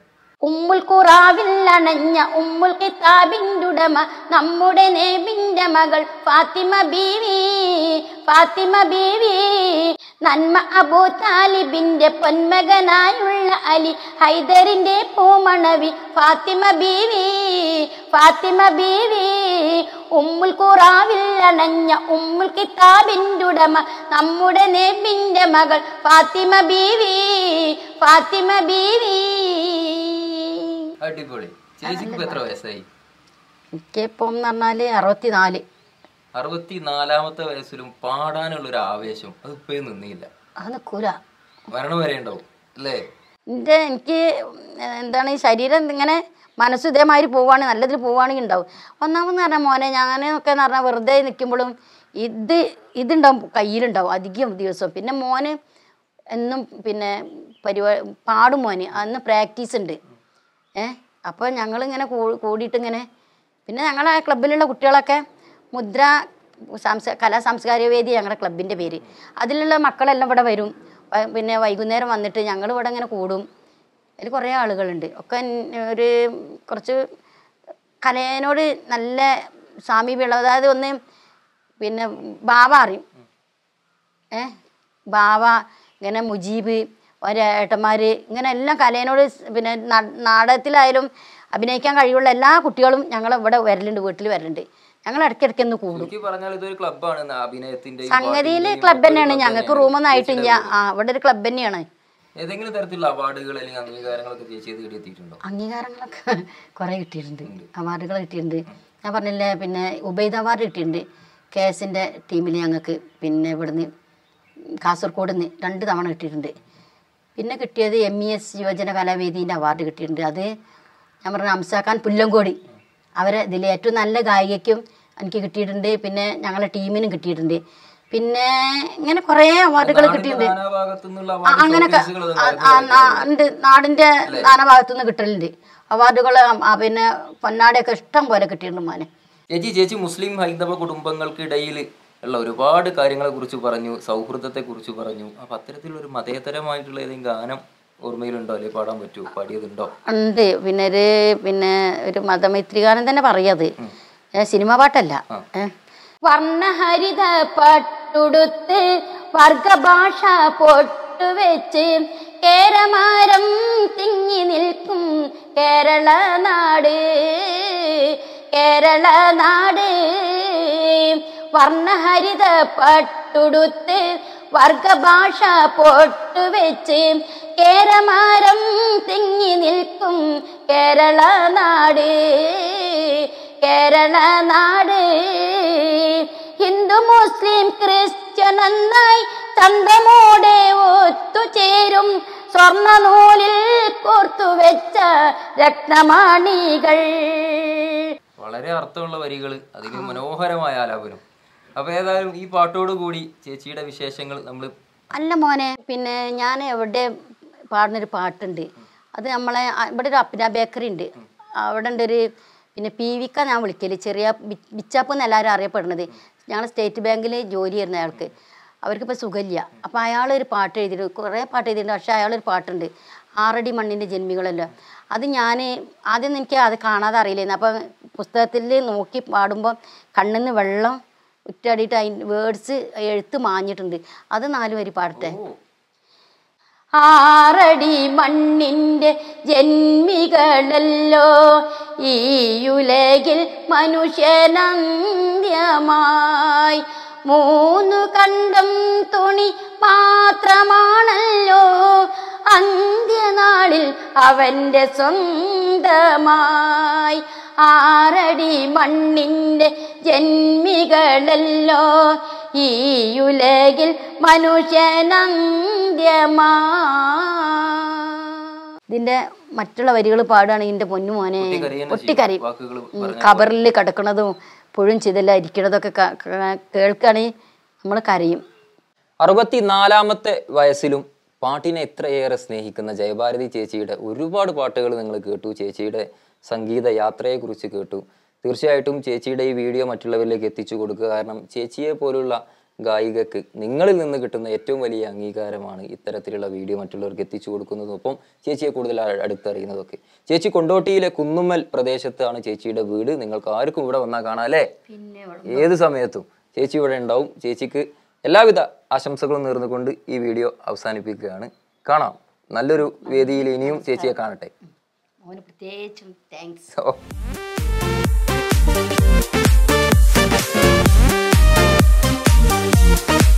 ഉമ്മുൽ ഖുറാവിലണഞ്ഞ ഉമ്മുൽ കിതാബിൻ്റുടമ നമ്മുടെ നേബിൻ്റെ മകൾ ഫാത്തിമ ബീവി ഫാത്തിമ ബീവി നന്മ അബൂ താലിബിന്റെ പൊന്മകനായുള്ള അലി ഹൈദറിന്റെ പൂമണവി ഫാത്തിമ ബീവി ഫാത്തിമ ബീവി ഉമ്മുൽ കുറാവില്ലണഞ്ഞ ഉമ്മുൽ കിതാബിൻ്റെ ഉടമ നമ്മുടെ നെബിൻ്റെ മകൾ ഫാത്തിമ ബീവി ഫാത്തിമ ബീവി അടിപൊളി എത്ര വയസ്സായി എനിക്കിപ്പം എന്ന് പറഞ്ഞാല് അറുപത്തിനാല് അറുപത്തി നാലാമത്തെ വയസ്സിലും പാടാനുള്ള ഒരു ആവേശം അത് ഇപ്പേ നിന്നില്ല അത് മരണം വരെ ഉണ്ടാവും അല്ലേ എന്റെ എനിക്ക് എന്താണ് ഈ ശരീരം ഇങ്ങനെ മനസ്സ് ഇതേമാതിരി പോവുകയാണെങ്കിൽ നല്ലതിൽ പോവുകയാണെങ്കിൽ ഉണ്ടാവും ഒന്നാമെന്ന് പറഞ്ഞാൽ മോനെ ഞാനൊക്കെ എന്ന് പറഞ്ഞാൽ വെറുതെ നിൽക്കുമ്പോഴും ഇത് ഇതുണ്ടാവും കയ്യിലുണ്ടാവും അധികം ദിവസം പിന്നെ മോന് എന്നും പിന്നെ പരിപാടി പാടും മോന് അന്ന് പ്രാക്ടീസ് ഉണ്ട് ഏഹ് അപ്പോൾ ഞങ്ങളിങ്ങനെ കൂടിയിട്ട് ഇങ്ങനെ പിന്നെ ഞങ്ങളെ ക്ലബിലുള്ള കുട്ടികളൊക്കെ മുദ്ര സാംസ് കലാ സാംസ്കാരിക വേദി ഞങ്ങളുടെ ക്ലബിൻ്റെ പേര് അതിലുള്ള മക്കളെല്ലാം ഇവിടെ വരും പിന്നെ വൈകുന്നേരം വന്നിട്ട് ഞങ്ങൾ ഇവിടെ ഇങ്ങനെ കൂടും അതിൽ കുറേ ആളുകളുണ്ട് ഒക്കെ ഒരു കുറച്ച് കലേനോട് നല്ല സാമീപ്യമുള്ള അതായത് ഒന്ന് പിന്നെ ബാബ അറിയും ഏ ബാബ ഇങ്ങനെ മുജീബ് ഒരേട്ടന്മാർ ഇങ്ങനെ എല്ലാം കലേനോട് പിന്നെ നാടകത്തിലായാലും അഭിനയിക്കാൻ കഴിവുള്ള എല്ലാ കുട്ടികളും ഞങ്ങൾ ഇവിടെ വരലുണ്ട് വീട്ടിൽ വരലുണ്ട് ഞങ്ങൾ ഇടയ്ക്കിടയ്ക്ക് ഒന്ന് കൂടും സംഗതിയിൽ ക്ലബ് തന്നെയാണ് ഞങ്ങൾക്ക് റൂമൊന്നും ആയിട്ടില്ല ആ ഇവിടെ ഒരു ക്ലബ് തന്നെയാണ് ഏതെങ്കിലും തരത്തിലുള്ള അവാർഡുകൾ അല്ലെങ്കിൽ അംഗീകാരങ്ങളൊക്കെ അംഗീകാരങ്ങളൊക്കെ കുറെ കിട്ടിയിട്ടുണ്ട് അവാർഡുകൾ കിട്ടിയിട്ടുണ്ട് ഞാൻ പറഞ്ഞില്ലേ പിന്നെ ഉബൈദ് അവാർഡ് കിട്ടിയിട്ടുണ്ട് കെ എസിന്റെ ടീമിൽ ഞങ്ങൾക്ക് പിന്നെ ഇവിടുന്ന് കാസർഗോഡ് നിന്ന് രണ്ട് തവണ കിട്ടിയിട്ടുണ്ട് പിന്നെ കിട്ടിയത് എം ഇ എസ് യുവജന കലാവേദിന്റെ അവാർഡ് കിട്ടിയിട്ടുണ്ട് അത് ഞാൻ പറഞ്ഞ അംസാഖാൻ പുല്ലങ്കോടി അവരെ ഇതിൽ ഏറ്റവും നല്ല ഗായികയ്ക്കും എനിക്ക് കിട്ടിയിട്ടുണ്ട് പിന്നെ ഞങ്ങളെ ടീമിനും കിട്ടിയിട്ടുണ്ട് പിന്നെ ഇങ്ങനെ കുറേ അവാർഡുകൾ കിട്ടിയിട്ടുണ്ട് അങ്ങനെയൊക്കെ ഉണ്ട് നാടിന്റെ നാനാഭാഗത്തു നിന്ന് കിട്ടലുണ്ട് അവാർഡുകൾ പിന്നെ പൊന്നാടിയൊക്കെ ഇഷ്ടം പോലെ കിട്ടിയിട്ടുണ്ട് മോനെ ചേച്ചി ചേച്ചി മുസ്ലിം ഹൈന്ദവ കുടുംബങ്ങൾക്കിടയിൽ ഉള്ള ഒരുപാട് കാര്യങ്ങളെ കുറിച്ച് പറഞ്ഞു സൗഹൃദത്തെ കുറിച്ച് പറഞ്ഞു അപ്പൊ അത്തരത്തിലൊരു ഒരു മതേതരമായിട്ടുള്ള ഏതെങ്കിലും ഗാനം ഓർമ്മയിലുണ്ടോ അല്ലെ പാടാൻ പറ്റുമോ പാടിയതുണ്ടോ ഉണ്ട് പിന്നെ ഒരു പിന്നെ ഒരു മതമൈത്രി ഗാനം തന്നെ പറയത് സിനിമ പാട്ടല്ല വർണ്ണഹരിത പട്ടുടുത്ത് വർഗഭാഷ പൊട്ടുവെച്ച് കേരമാരം തിങ്ങി നിൽക്കും കേരള നാട് കേരള നാട് വർണ്ണഹരിത പട്ടുടുത്ത് വർഗഭാഷ പൊട്ടുവെച്ച് കേരമാരം തിങ്ങി നിൽക്കും കേരള നാട് കേരള നാട് ഹിന്ദു മുസ്ലിം ക്രിസ്ത്യൻ നന്നായി തന്തമോടെ ഒത്തുചേരും സ്വർണ്ണ നൂലിൽ കോർത്തു വെച്ച രക്തമാണികൾ വളരെ അർത്ഥമുള്ള വരികൾ അതിൽ മനോഹരമായ ആലാപനം അപ്പൊ ഏതായാലും ഈ പാട്ടോട് കൂടി ചേച്ചിയുടെ വിശേഷങ്ങൾ നമ്മൾ അല്ല മോനെ പിന്നെ ഞാൻ എവിടെ പാടുന്നൊരു പാട്ടുണ്ട് അത് നമ്മളെ ഇവിടെ ഒരു അപ്ന ബേക്കറി ഉണ്ട് അവിടെ ഉണ്ടൊരു ഒരു പിന്നെ പി വിക്ക ഞാൻ വിളിക്കല് ചെറിയ ബിച്ചാപ്പ് എന്ന് എല്ലാവരും അറിയപ്പെടുന്നത് ഞങ്ങൾ സ്റ്റേറ്റ് ബാങ്കിൽ ജോലി ചെയ്യുന്ന അയാൾക്ക് അവർക്കിപ്പോൾ സുഖമില്ല അപ്പോൾ അയാൾ ഒരു പാട്ട് എഴുതിയിട്ട് കുറേ പാട്ട് എഴുതിയിട്ടുണ്ട് പക്ഷേ അയാളൊരു പാട്ടുണ്ട് ആറടി മണ്ണിൻ്റെ ജന്മികളല്ലോ അത് ഞാൻ ആദ്യം എനിക്ക് അത് കാണാതെ അറിയില്ലായിരുന്നു അപ്പം പുസ്തകത്തിൽ നോക്കി പാടുമ്പോൾ കണ്ണിൽ നിന്ന് വെള്ളം ഉറ്റാടിയിട്ട് അതിൻ്റെ വേർഡ്സ് എഴുത്ത് മാഞ്ഞിട്ടുണ്ട് അത് നാല് വരി പാടട്ടെ ആറടി മണ്ണിൻ്റെ ജന്മികളല്ലോ ഈ ഉലകിൽ മനുഷ്യനന്ത്യമായി മൂന്നു കണ്ടും തുണി പാത്രമാണല്ലോ അന്ത്യനാളിൽ അവന്റെ സ്വന്തമായി ആറടി മണ്ണിന്റെ ജന്മികളല്ലോ ഈയുലകിൽ മനുഷ്യനന്ത്യമായി ഇതിന്റെ മറ്റുള്ള വരികൾ പാടുകയാണെങ്കിൽ എൻ്റെ പൊന്നു മോനെ പൊട്ടിക്കരയും കബറിൽ കിടക്കുന്നതും പുഴും ചെയ്തെല്ലാം ഇരിക്കണതൊക്കെ കേൾക്കുകയാണെങ്കിൽ നമ്മൾ കരയും അറുപത്തിനാലാമത്തെ വയസ്സിലും പാട്ടിനെ എത്രയേറെ സ്നേഹിക്കുന്ന ജയഭാരതി ചേച്ചിയുടെ ഒരുപാട് പാട്ടുകൾ നിങ്ങൾ കേട്ടു ചേച്ചിയുടെ സംഗീത യാത്രയെക്കുറിച്ച് കേട്ടു തീർച്ചയായിട്ടും ചേച്ചിയുടെ ഈ വീഡിയോ മറ്റുള്ളവരിലേക്ക് എത്തിച്ചു കൊടുക്കുക കാരണം ചേച്ചിയെ പോലുള്ള ഗായികക്ക് നിങ്ങളിൽ നിന്ന് കിട്ടുന്ന ഏറ്റവും വലിയ അംഗീകാരമാണ് ഇത്തരത്തിലുള്ള വീഡിയോ മറ്റുള്ളവർക്ക് എത്തിച്ചു കൊടുക്കുന്നതൊപ്പം ചേച്ചിയെ കൂടുതൽ അടുത്തറിയുന്നതൊക്കെ ചേച്ചി കൊണ്ടോട്ടിയിലെ കുന്നുമ്മൽ പ്രദേശത്താണ് ചേച്ചിയുടെ വീട് നിങ്ങൾക്ക് ആർക്കും ഇവിടെ വന്നാൽ അല്ലേ ഏത് സമയത്തും ചേച്ചി ഇവിടെ ഉണ്ടാവും ചേച്ചിക്ക് എല്ലാവിധ ആശംസകളും നേർന്നുകൊണ്ട് ഈ വീഡിയോ അവസാനിപ്പിക്കുകയാണ് കാണാം നല്ലൊരു വേദിയിൽ ഇനിയും ചേച്ചിയെ കാണട്ടെ പ്രത്യേകിച്ചും താങ്ക്സ് ഓ Thank